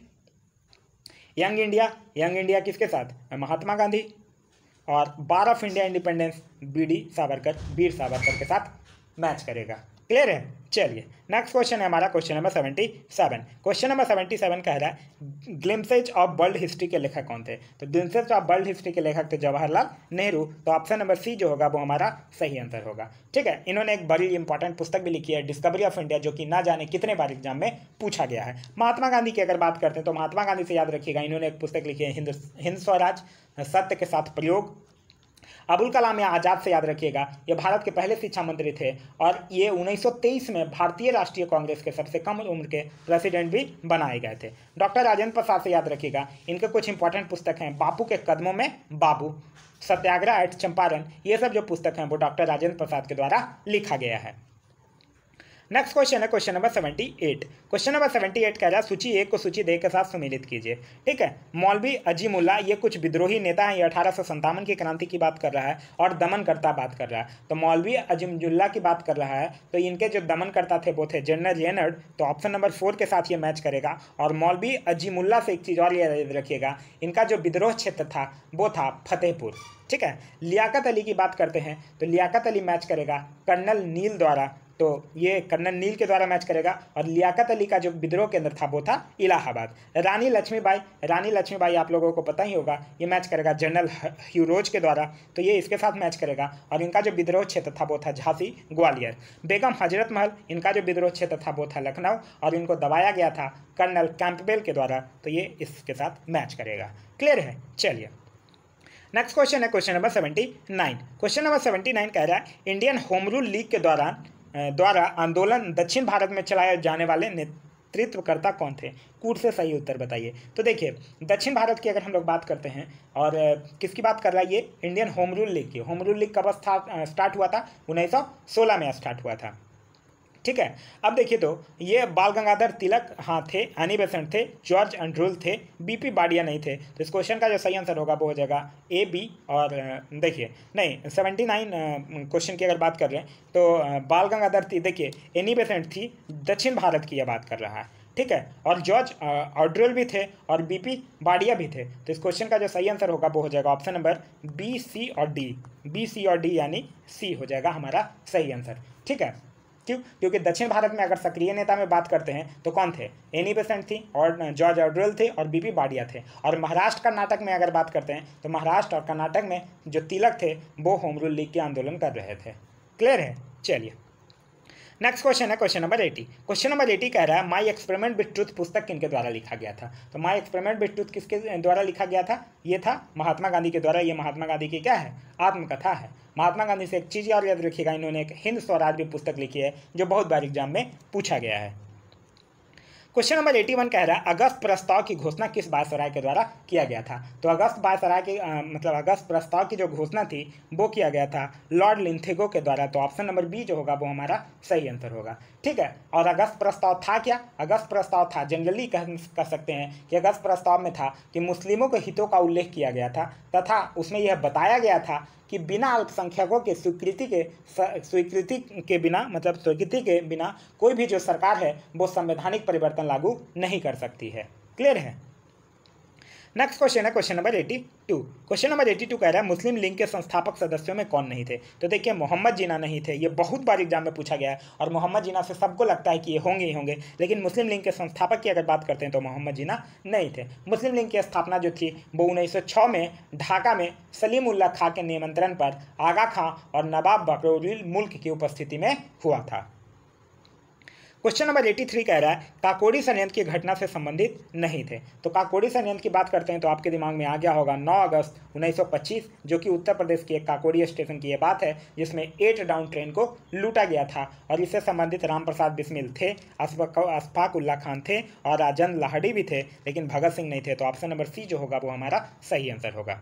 young India young India किसके साथ महात्मा गांधी और bar of India independence B D Savarkar Veer Savarkar के साथ मैच करेगा क्लियर है चलिए नेक्स्ट क्वेश्चन है हमारा question number seventy seven question number seventy seven कह रहा है ग्लिम्सेज ऑफ वर्ल्ड हिस्ट्री के लेखक कौन थे तो ग्लिम्सेज ऑफ वर्ल्ड हिस्ट्री के लेखक थे जवाहरलाल नेहरू तो ऑप्शन नंबर सी जो होगा वो हमारा सही आंसर होगा ठीक है इन्होंने एक बड़ी इंपॉर्टेंट पुस्तक भी लिखी है डिस्कवरी ऑफ इंडिया जो कि ना जाने कितने बार एग्जाम में पूछा गया है महात्मा गांधी की अगर बात करते हैं तो महात्मा गांधी से याद रखिएगा इन्होंने एक पुस्तक लिखी है हिंद हिंद स्वराज सत्य के साथ प्रयोग अबुल कलाम या आज़ाद से याद रखिएगा ये भारत के पहले शिक्षा मंत्री थे और ये 1923 में भारतीय राष्ट्रीय कांग्रेस के सबसे कम उम्र के प्रेसिडेंट भी बनाए गए थे डॉक्टर राजेंद्र प्रसाद से याद रखिएगा इनके कुछ इंपॉर्टेंट पुस्तक हैं बापू के कदमों में बाबू सत्याग्रह एट चंपारण ये सब जो पुस्तक हैं वो डॉक्टर राजेंद्र प्रसाद के द्वारा लिखा गया है नेक्स्ट क्वेश्चन है question number seventy eight question number seventy eight कह रहा है सूची एक को सूची दे के साथ सम्मिलित कीजिए ठीक है मौलवी अजीमुल्ला ये कुछ विद्रोही नेता हैं ये अठारह सौ संतावन की क्रांति की बात कर रहा है और दमनकर्ता बात कर रहा है तो मौलवी अजीमुल्ला की बात कर रहा है तो इनके जो दमनकर्ता थे वो थे जनरल लेनर्ड तो ऑप्शन नंबर फोर के साथ ये मैच करेगा और मौलवी अजीमुल्ला से एक चीज़ और याद रखिएगा इनका जो विद्रोह क्षेत्र था वो था फतेहपुर ठीक है लियाकत अली की बात करते हैं तो लियाकत अली मैच करेगा कर्नल नील द्वारा तो ये कन्नन नील के द्वारा मैच करेगा और लियाकत अली का जो विद्रोह केंद्र था वो था इलाहाबाद रानी लक्ष्मीबाई रानी लक्ष्मीबाई आप लोगों को पता ही होगा ये मैच करेगा जनरल ह्यूरोज के द्वारा तो ये इसके साथ मैच करेगा और इनका जो विद्रोह क्षेत्र था वो था झांसी ग्वालियर बेगम हजरत महल इनका जो विद्रोह क्षेत्र था वो था लखनऊ और इनको दबाया गया था कर्नल कैंपबेल के द्वारा तो ये इसके साथ मैच करेगा क्लियर है चलिए नेक्स्ट क्वेश्चन है question number seventy nine question number seventy nine कह रहा है इंडियन होम रूल लीग के दौरान द्वारा आंदोलन दक्षिण भारत में चलाए जाने वाले नेतृत्वकर्ता कौन थे कूट से सही उत्तर बताइए तो देखिए दक्षिण भारत की अगर हम लोग बात करते हैं और किसकी बात कर रहा है ये इंडियन होम रूल लीग की होम रूल लीग कब स्टार्ट हुआ था 1916 में स्टार्ट हुआ था ठीक है अब देखिए तो ये बाल गंगाधर तिलक हाँ थे हनी बेसेंट थे जॉर्ज एंड्रूल थे बीपी बाडिया नहीं थे तो इस क्वेश्चन का जो सही आंसर होगा वो हो जाएगा ए बी और देखिए नहीं सेवेंटी नाइन क्वेश्चन की अगर बात कर रहे हैं तो बाल गंगाधर देखिए एनी बेसेंट थी दक्षिण भारत की यह बात कर रहा है ठीक है और जॉर्ज ऑड्रुल भी थे और बीपी बाडिया भी थे तो इस क्वेश्चन का जो सही आंसर होगा वो हो जाएगा ऑप्शन नंबर बी सी और डी बी सी और डी यानी सी हो जाएगा हमारा सही आंसर ठीक है क्यों क्योंकि दक्षिण भारत में अगर सक्रिय नेता में बात करते हैं तो कौन थे एनी बेसेंट थी और जॉर्ज ऑर्डवेल थे और बीपी बाडिया थे और महाराष्ट्र कर्नाटक में अगर बात करते हैं तो महाराष्ट्र और कर्नाटक में जो तिलक थे वो होम रूल लीग के आंदोलन कर रहे थे क्लियर है चलिए नेक्स्ट क्वेश्चन है question number eighty question number eighty कह रहा है माई एक्सपेरिमेंट विथ ट्रूथ पुस्तक किनके द्वारा लिखा गया था तो माई एक्सपेरिमेंट विथ ट्रूथ किसके द्वारा लिखा गया था ये था महात्मा गांधी के द्वारा ये महात्मा गांधी की क्या है आत्मकथा है महात्मा गांधी से एक चीज़ और याद रखिएगा इन्होंने एक हिंद स्वराज भी पुस्तक लिखी है जो बहुत बार एग्जाम में पूछा गया है क्वेश्चन नंबर एटी वन कह रहा है अगस्त प्रस्ताव की घोषणा किस बायसराय के द्वारा किया गया था तो अगस्त बायसराय के आ, मतलब अगस्त प्रस्ताव की जो घोषणा थी वो किया गया था लॉर्ड लिंथेगो के द्वारा तो ऑप्शन नंबर बी जो होगा वो हमारा सही आंसर होगा ठीक है और अगस्त प्रस्ताव था क्या अगस्त प्रस्ताव था जनरली कह, कह सकते हैं कि अगस्त प्रस्ताव में था कि मुस्लिमों के हितों का उल्लेख किया गया था तथा उसमें यह बताया गया था कि बिना अल्पसंख्यकों के स्वीकृति के स्वीकृति के बिना मतलब स्वीकृति के बिना कोई भी जो सरकार है वो संवैधानिक परिवर्तन लागू नहीं कर सकती है क्लियर है नेक्स्ट क्वेश्चन है question number eighty two question number eighty two कह रहा है मुस्लिम लीग के संस्थापक सदस्यों में कौन नहीं थे तो देखिए मोहम्मद जीना नहीं थे ये बहुत बार एग्जाम में पूछा गया है और मोहम्मद जीना से सबको लगता है कि ये होंगे ही होंगे लेकिन मुस्लिम लीग के संस्थापक की अगर बात करते हैं तो मोहम्मद जीना नहीं थे मुस्लिम लीग की स्थापना जो थी वो उन्नीस में ढाका में सलीम उल्ला खां के निमंत्रण पर आगा खां और नवाब बकरुल मुल्क की उपस्थिति में हुआ था क्वेश्चन नंबर एटी थ्री कह रहा है काकोड़ी संयंत्र की घटना से संबंधित नहीं थे तो काकोड़ी संयंत्र की बात करते हैं तो आपके दिमाग में आ गया होगा नौ अगस्त 1925 जो कि उत्तर प्रदेश की एक काकोड़ी स्टेशन की ये बात है जिसमें एट डाउन ट्रेन को लूटा गया था और इससे संबंधित राम प्रसाद बिस्मिल थे अशफाक उल्ला खान थे और राजन लाहड़ी भी थे लेकिन भगत सिंह नहीं थे तो ऑप्शन नंबर सी जो होगा वो हमारा सही आंसर होगा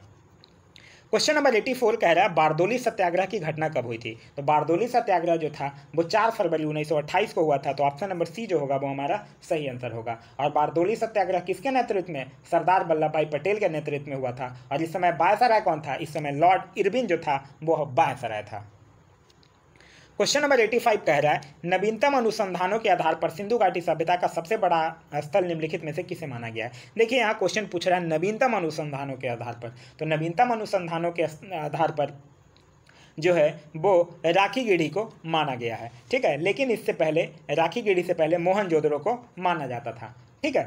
क्वेश्चन नंबर एटी फोर कह रहा है बारदोली सत्याग्रह की घटना कब हुई थी तो बारदोली सत्याग्रह जो था वो चार फरवरी उन्नीस सौ अट्ठाईस को हुआ था तो ऑप्शन नंबर सी जो होगा वो हमारा सही आंसर होगा और बारदोली सत्याग्रह किसके नेतृत्व में सरदार वल्लभ भाई पटेल के नेतृत्व में हुआ था और इस समय बायसराय कौन था इस समय लॉर्ड इरबिन जो था वो बायसराय था क्वेश्चन नंबर एटी फाइव कह रहा है नवीनतम अनुसंधानों के आधार पर सिंधु घाटी सभ्यता का सबसे बड़ा स्थल निम्नलिखित में से किसे माना गया है देखिए यहाँ क्वेश्चन पूछ रहा है नवीनतम अनुसंधानों के आधार पर तो नवीनतम अनुसंधानों के आधार पर जो है वो राखी गिढ़ी को माना गया है ठीक है लेकिन इससे पहले राखी गिढ़ी से पहले मोहन को माना जाता था ठीक है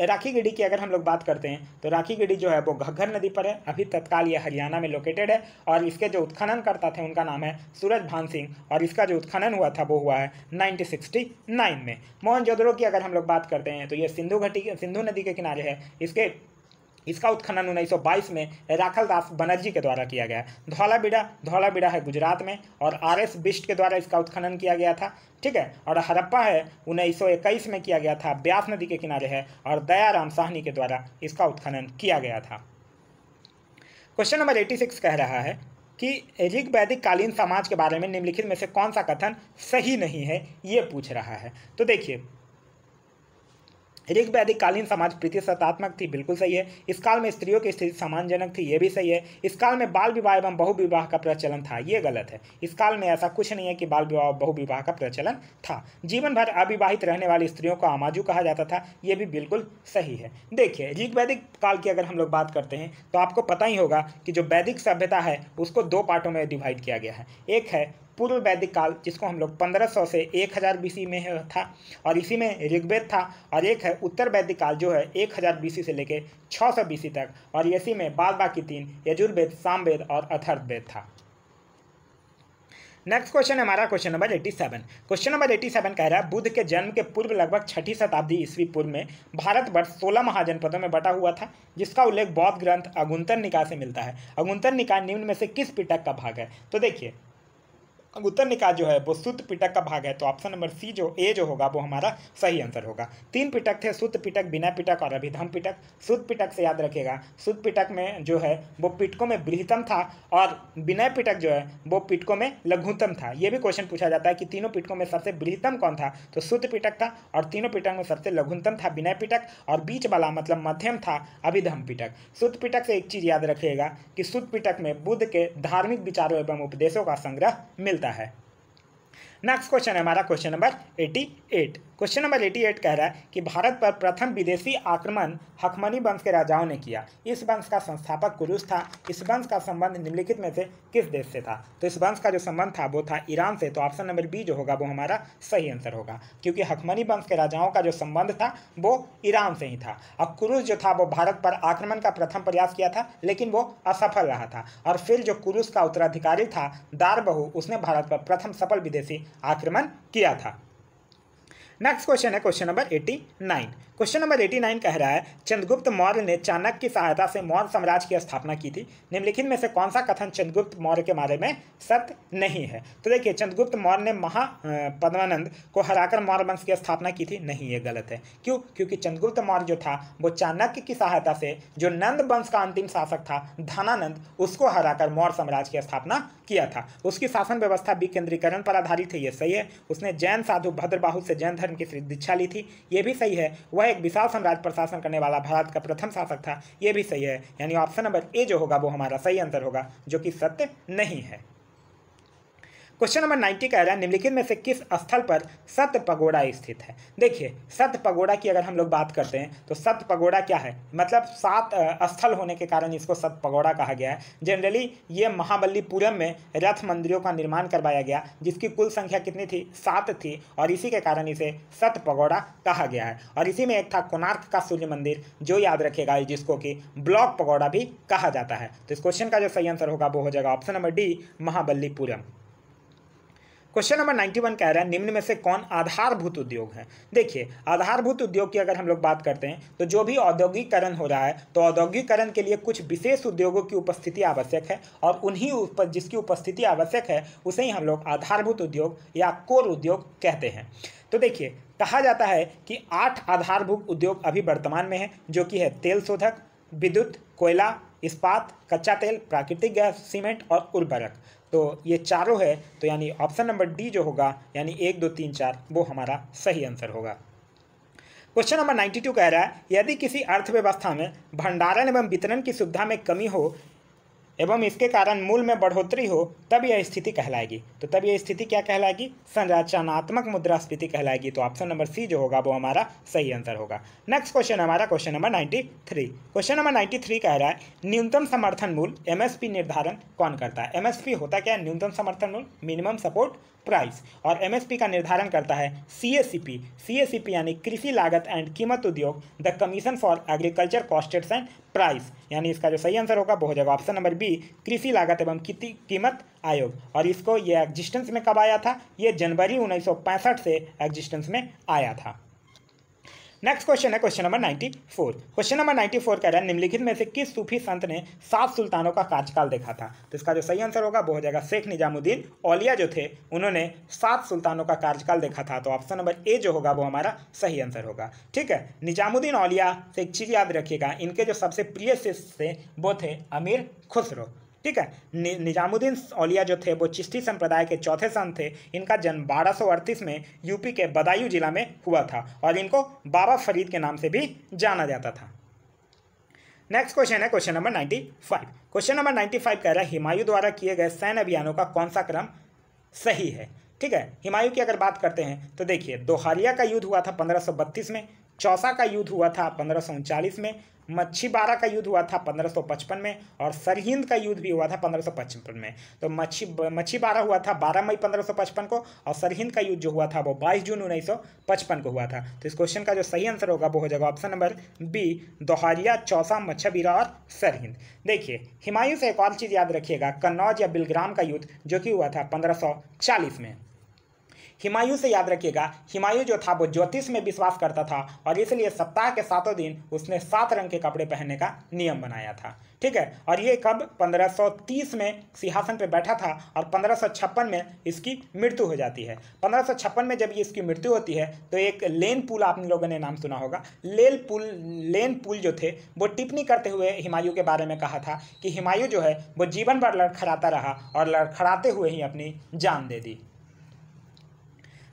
राखी गढ़ी की अगर हम लोग बात करते हैं तो राखी गढ़ी जो है वो घग्घर नदी पर है अभी तत्काल यह हरियाणा में लोकेटेड है और इसके जो उत्खनन करता थे उनका नाम है सूरज भान सिंह और इसका जो उत्खनन हुआ था वो हुआ है 1969 में मोहनजोदड़ो की अगर हम लोग बात करते हैं तो ये सिंधु घटी सिंधु नदी के किनारे है इसके इसका उत्खनन 1922 में राखल दास बनर्जी के द्वारा किया गया धौला बीड़ा धौला बीड़ा है गुजरात में और आर एस बिस्ट के द्वारा इसका उत्खनन किया गया था ठीक है और हरप्पा है 1921 में किया गया था ब्यास नदी के किनारे है और दयाराम साहनी के द्वारा इसका उत्खनन किया गया था क्वेश्चन नंबर सिक्स कह रहा है कि ऋग वैदिक कालीन समाज के बारे में निम्नलिखित में से कौन सा कथन सही नहीं है ये पूछ रहा है तो देखिए ऋग वैदिक कालीन समाज प्रतिशतात्मक थी बिल्कुल सही है इस काल में स्त्रियों की स्थिति सम्मानजनक थी ये भी सही है इस काल में बाल विवाह एवं बहु विवाह का प्रचलन था ये गलत है इस काल में ऐसा कुछ नहीं है कि बाल विवाह बहु विवाह का प्रचलन था जीवन भर अविवाहित रहने वाली स्त्रियों को आमाजू कहा जाता था ये भी बिल्कुल सही है देखिए ऋग वैदिक काल की अगर हम लोग बात करते हैं तो आपको पता ही होगा कि जो वैदिक सभ्यता है उसको दो पार्टों में डिवाइड किया गया है एक है पूर्व वैदिक काल जिसको हम लोग 1500 से 1000 हज़ार बीसी में था और इसी में ऋग्वेद था और एक है उत्तर वैदिक काल जो है 1000 हज़ार बीसी से लेकर 600 सौ तक और इसी में बाद बाकी तीन यजुर्वेद सामवेद और अथर्ववेद था नेक्स्ट क्वेश्चन हमारा question number eighty seven question number eighty seven कह रहा है बुद्ध के जन्म के पूर्व लगभग छठी शताब्दी ईस्वी पूर्व में भारतवर्ष सोलह महाजनपदों में बटा हुआ था जिसका उल्लेख बौद्ध ग्रंथ अगुंतर निकाय से मिलता है अगुंतर निकाय निम्न में से किस पिटक का भाग है तो देखिए उत्तर निकाय जो है वो सुत पिटक का भाग है तो ऑप्शन नंबर सी जो ए जो होगा वो हमारा सही आंसर होगा तीन पिटक थे सुत पिटक बिना पिटक और अभिधम पिटक सुत पिटक से याद रखिएगा सुत पिटक में जो है वो पिटकों में बृहतम था और बिना पिटक जो है वो पिटकों में लघुतम था ये भी क्वेश्चन पूछा जाता है कि तीनों पिटकों में सबसे बृहतम कौन था तो सुत पिटक था और तीनों पिटक में सबसे लघुतम था बिना पिटक और बीच वाला मतलब मध्यम था अभिधम पिटक सुत पिटक से एक चीज़ याद रखिएगा कि सुत पिटक में बुद्ध के धार्मिक विचारों एवं उपदेशों का संग्रह मिलता देता है नेक्स्ट क्वेश्चन है हमारा question number eighty eight question number eighty eight कह रहा है कि भारत पर प्रथम विदेशी आक्रमण हकमनी वंश के राजाओं ने किया इस वंश का संस्थापक कुरुष था इस वंश का संबंध निम्नलिखित में से किस देश से था तो इस वंश का जो संबंध था वो था ईरान से तो ऑप्शन नंबर बी जो होगा वो हमारा सही आंसर होगा क्योंकि हकमनी वंश के राजाओं का जो संबंध था वो ईरान से ही था और कुरुष जो था वो भारत पर आक्रमण का प्रथम प्रयास किया था लेकिन वो असफल रहा था और फिर जो कुरुष का उत्तराधिकारी था दार उसने भारत पर प्रथम सफल विदेशी आक्रमण किया था नेक्स्ट क्वेश्चन है question number eighty nine question number eighty nine कह रहा है चंद्रगुप्त मौर्य ने चाणक्य की सहायता से मौर्य साम्राज्य की स्थापना की थी निम्नलिखित में से कौन सा कथन चंद्रगुप्त मौर्य के बारे में सत्य नहीं है तो देखिए चंद्रगुप्त मौर्य ने महा पद्मानंद को हराकर मौर्य वंश की स्थापना की थी नहीं ये गलत है क्यों क्योंकि चंद्रगुप्त मौर्य जो था वो चाणक्य की सहायता से जो नंद वंश का अंतिम शासक था धनानंद उसको हराकर मौर्य साम्राज्य की स्थापना किया था उसकी शासन व्यवस्था विकेंद्रीकरण पर आधारित है ये सही है उसने जैन साधु भद्रबाहु से जैन धर्म की दीक्षा ली थी ये भी सही है वह वह एक विशाल साम्राज्य प्रशासन करने वाला भारत का प्रथम शासक था यह भी सही है यानी ऑप्शन नंबर ए जो होगा वो हमारा सही आंसर होगा जो कि सत्य नहीं है क्वेश्चन नंबर नाइन्टी का है निम्नलिखित में से किस स्थल पर सत्य पगोड़ा स्थित है देखिए सत्य पगोड़ा की अगर हम लोग बात करते हैं तो सत्य पगोड़ा क्या है मतलब सात स्थल होने के कारण इसको सत्य पगोड़ा कहा गया है जनरली ये महाबलीपुरम में रथ मंदिरों का निर्माण करवाया गया जिसकी कुल संख्या कितनी थी सात थी और इसी के कारण इसे सत्य पगोड़ा कहा गया है और इसी में एक था कोणार्क का सूर्य मंदिर जो याद रखेगा जिसको कि ब्लॉक पगौड़ा भी कहा जाता है तो इस क्वेश्चन का जो सही आंसर होगा वो हो जाएगा option number D Mahabalipuram question number 91 कह रहा है निम्न में से कौन आधारभूत उद्योग है देखिए आधारभूत उद्योग की अगर हम लोग बात करते हैं तो जो भी औद्योगिकरण हो रहा है तो औद्योगिकरण के लिए कुछ विशेष उद्योगों की उपस्थिति आवश्यक है और उन्हीं उपर जिसकी उपस्थिति आवश्यक है उसे ही हम लोग आधारभूत उद्योग या कोर उद्योग कहते हैं तो देखिए कहा जाता है कि आठ आधारभूत उद्योग अभी वर्तमान में है जो कि है तेल शोधक विद्युत कोयला इस्पात कच्चा तेल प्राकृतिक गैस सीमेंट और उर्वरक तो ये चारों है तो यानी ऑप्शन नंबर डी जो होगा यानी एक दो तीन चार वो हमारा सही आंसर होगा क्वेश्चन नंबर 92 कह रहा है यदि किसी अर्थव्यवस्था में भंडारण एवं वितरण की सुविधा में कमी हो एवं इसके कारण मूल में बढ़ोतरी हो तब यह स्थिति कहलाएगी तो तब यह स्थिति क्या कहलाएगी संरचनात्मक मुद्रास्फीति कहलाएगी तो ऑप्शन नंबर सी जो होगा वो हमारा सही आंसर होगा नेक्स्ट क्वेश्चन हमारा question number ninety three question number ninety three कह रहा है न्यूनतम समर्थन मूल एमएसपी निर्धारण कौन करता है एमएसपी होता क्या है न्यूनतम समर्थन मूल्य मिनिमम सपोर्ट प्राइस और एमएसपी का निर्धारण करता है सीएसीपी सीएसीपी यानी कृषि लागत एंड कीमत उद्योग the commission for agriculture costs and price यानी इसका जो सही आंसर होगा वो हो जाएगा ऑप्शन नंबर बी कृषि लागत एवं कीमत आयोग और इसको ये एग्जिस्टेंस में कब आया था ये जनवरी 1965 से एग्जिस्टेंस में आया था नेक्स्ट क्वेश्चन है question number ninety four question number ninety four कह रहा है निम्नलिखित में से किस सूफी संत ने सात सुल्तानों का कार्यकाल देखा था तो इसका जो सही आंसर होगा वो हो जाएगा शेख निजामुद्दीन ओलिया जो थे उन्होंने सात सुल्तानों का कार्यकाल देखा था तो ऑप्शन नंबर ए जो होगा वो हमारा सही आंसर होगा ठीक है निजामुद्दीन ओलिया से एक चीज़ याद रखिएगा इनके जो सबसे प्रिय शिष्य थे वो थे अमीर खुसरो ठीक है नि, निजामुद्दीन औलिया जो थे वो चिश्ती संप्रदाय के चौथे सन थे इनका जन्म बारह में यूपी के बदायूं जिला में हुआ था और इनको बाबा फरीद के नाम से भी जाना जाता था नेक्स्ट क्वेश्चन है question number ninety five question number ninety five कह रहा है हिमायू द्वारा किए गए सैन्य अभियानों का कौन सा क्रम सही है ठीक है हिमायू की अगर बात करते हैं तो देखिए दोहारिया का युद्ध हुआ था बत्तीस में चौसा का युद्ध हुआ था पंद्रह में मच्छीबारा का युद्ध हुआ था 1555 में और सरहिंद का युद्ध भी हुआ था 1555 में तो मच्छी मच्छीबारा हुआ था 12 मई 1555 को और सरहिंद का युद्ध जो हुआ था वो 22 जून 1955 को हुआ था तो इस क्वेश्चन का जो सही आंसर होगा वो हो जाएगा option number B Doharia Chausa Machhiwara और सरहिंद देखिए हिमायूं से एक और चीज़ याद रखिएगा कन्नौज या बिलग्राम का युद्ध जो कि हुआ था पंद्रह में हिमायु से याद रखिएगा हिमायु जो था वो ज्योतिष में विश्वास करता था और इसलिए सप्ताह के सातों दिन उसने सात रंग के कपड़े पहनने का नियम बनाया था ठीक है और ये कब 1530 में सिंहासन पर बैठा था और पंद्रह में इसकी मृत्यु हो जाती है पंद्रह में जब ये इसकी मृत्यु होती है तो एक लेन पुल आप लोगों ने नाम सुना होगा लेल पुल लेन पुल जो थे वो टिप्पणी करते हुए हिमायू के बारे में कहा था कि हिमायू जो है वो जीवन भर लड़खड़ाता रहा और लड़खड़ाते हुए ही अपनी जान दे दी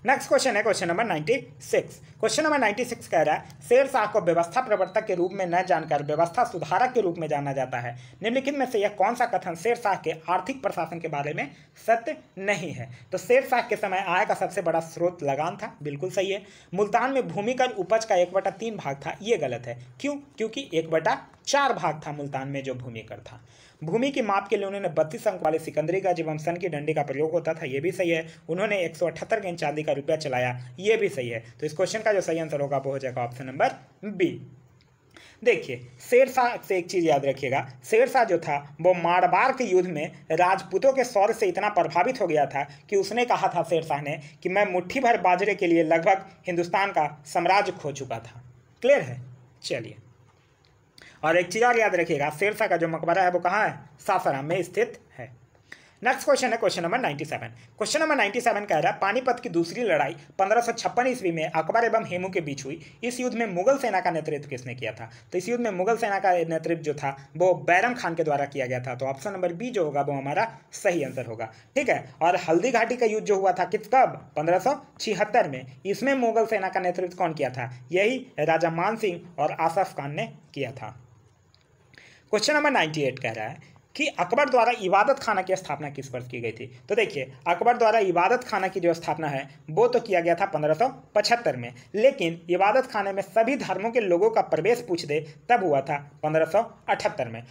नेक्स्ट क्वेश्चन है question number ninety six question number ninety six कह रहा है शेर शाह को व्यवस्था प्रवर्तक के रूप में न जानकर व्यवस्था सुधारक के रूप में जाना जाता है निम्नलिखित में से यह कौन सा कथन शेर शाह के आर्थिक प्रशासन के बारे में सत्य नहीं है तो शेर शाह के समय आय का सबसे बड़ा स्रोत लगान था बिल्कुल सही है मुल्तान में भूमिकल उपज का एक बटा तीन भाग था ये गलत है क्यों क्योंकि एक बटा चार भाग था मुल्तान में जो भूमि कर था भूमि की माप के लिए उन्होंने बत्तीस अंक वाले सिकंदरी का एवं सन की डंडी का प्रयोग होता था यह भी सही है उन्होंने एक सौ अठहत्तर गेंद चांदी का रुपया चलाया ये भी सही है तो इस क्वेश्चन का जो सही आंसर होगा वो हो जाएगा ऑप्शन नंबर बी देखिए शेरशाह से एक चीज़ याद रखिएगा शेरशाह जो था वो मारबार के युद्ध में राजपूतों के शौर्य से इतना प्रभावित हो गया था कि उसने कहा था शेरशाह ने कि मैं मुट्ठी भर बाजरे के लिए लगभग हिंदुस्तान का साम्राज्य खो चुका था क्लियर है चलिए और एक चीज़ और याद रखिएगा सिरसा का जो मकबरा है वो कहाँ है सासाराम में स्थित है नेक्स्ट क्वेश्चन है क्वेश्चन नंबर 97 क्वेश्चन नंबर 97 कह रहा है पानीपत की दूसरी लड़ाई पंद्रह सौ छप्पन ईस्वी में अकबर एवं हेमू के बीच हुई इस युद्ध में मुगल सेना का नेतृत्व किसने किया था तो इस युद्ध में मुगल सेना का नेतृत्व जो था वो बैरम खान के द्वारा किया गया था तो ऑप्शन नंबर बी जो होगा वो हमारा सही आंसर होगा ठीक है और हल्दी घाटी का युद्ध जो हुआ था किस कब पंद्रह में इसमें मुगल सेना का नेतृत्व कौन किया था यही राजा मान सिंह और आसफ खान ने किया था क्वेश्चन नंबर नाइन्टी एट कह रहा है कि अकबर द्वारा इबादत खाना की स्थापना किस वर्ष की गई थी तो देखिए अकबर द्वारा इबादत खाना की जो स्थापना है वो तो किया गया था पचहत्तर में लेकिन इबादत खाने में सभी धर्मों के लोगों का प्रवेश पूछ दे तब हुआ था अठहत्तर में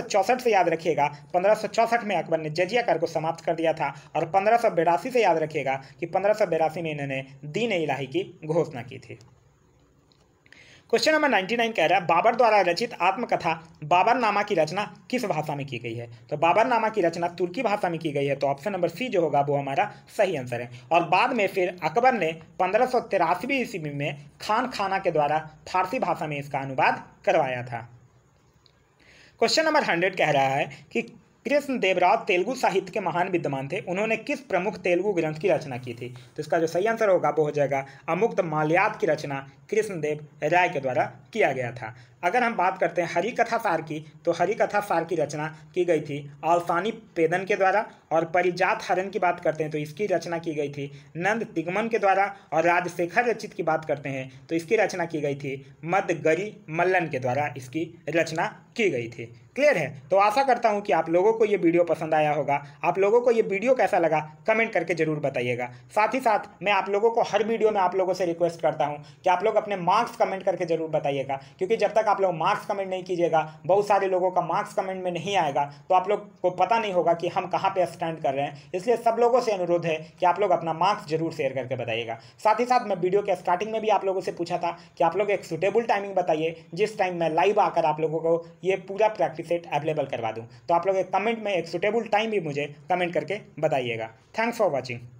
चौंसठ से याद रखिएगा चौंसठ में अकबर ने जजिया कर को समाप्त कर दिया था और पंद्रह से याद रखिएगा कि पंद्रह में इन्होंने दीन इलाही की घोषणा की थी क्वेश्चन नंबर 99 कह रहा है बाबर द्वारा रचित आत्मकथा बाबरनामा की रचना किस भाषा में की गई है तो बाबरनामा की रचना तुर्की भाषा में की गई है तो ऑप्शन नंबर सी जो होगा वो हमारा सही आंसर है और बाद में फिर अकबर ने पंद्रह सौ तिरासीवी ईस्वी में खान खाना के द्वारा फारसी भाषा में इसका अनुवाद करवाया था क्वेश्चन नंबर हंड्रेड कह रहा है कि कृष्ण देवराज तेलुगु साहित्य के महान विद्वान थे उन्होंने किस प्रमुख तेलुगु ग्रंथ की रचना की थी तो इसका जो सही आंसर होगा वो हो जाएगा अमुक्त माल्याद की रचना कृष्णदेव राय के द्वारा किया गया था अगर हम बात करते हैं हरि कथा सार की तो हरि कथा सार की रचना की गई थी आलसानी पेदन के द्वारा और परिजात हरण की बात करते हैं तो इसकी रचना की गई थी नंद तिगमन के द्वारा और राजशेखर रचित की बात करते हैं तो इसकी रचना की गई थी मद गरी मल्लन के द्वारा इसकी रचना की गई थी क्लियर है तो आशा करता हूँ कि आप लोगों को ये वीडियो पसंद आया होगा आप लोगों को ये वीडियो कैसा लगा कमेंट करके ज़रूर बताइएगा साथ ही साथ मैं आप लोगों को हर वीडियो में आप लोगों से रिक्वेस्ट करता हूँ कि आप लोग अपने मार्क्स कमेंट करके ज़रूर बताइएगा क्योंकि जब तक आप लोग मार्क्स कमेंट नहीं कीजिएगा बहुत सारे लोगों का मार्क्स कमेंट में नहीं आएगा तो आप लोग को पता नहीं होगा कि हम कहाँ पर स्टैंड कर रहे हैं इसलिए सब लोगों से अनुरोध है कि आप लोग अपना मार्क्स जरूर शेयर करके बताइएगा साथ ही साथ मैं वीडियो के स्टार्टिंग में भी आप लोगों से पूछा था कि आप लोग एक सुटेबल टाइमिंग बताइए जिस टाइम मैं लाइव आकर आप लोगों को ये पूरा प्रैक्टिस सेट अवेलेबल करवा दूँ तो आप लोग एक कमेंट में एक सुटेबल टाइम भी मुझे कमेंट करके बताइएगा थैंक्स फॉर वॉचिंग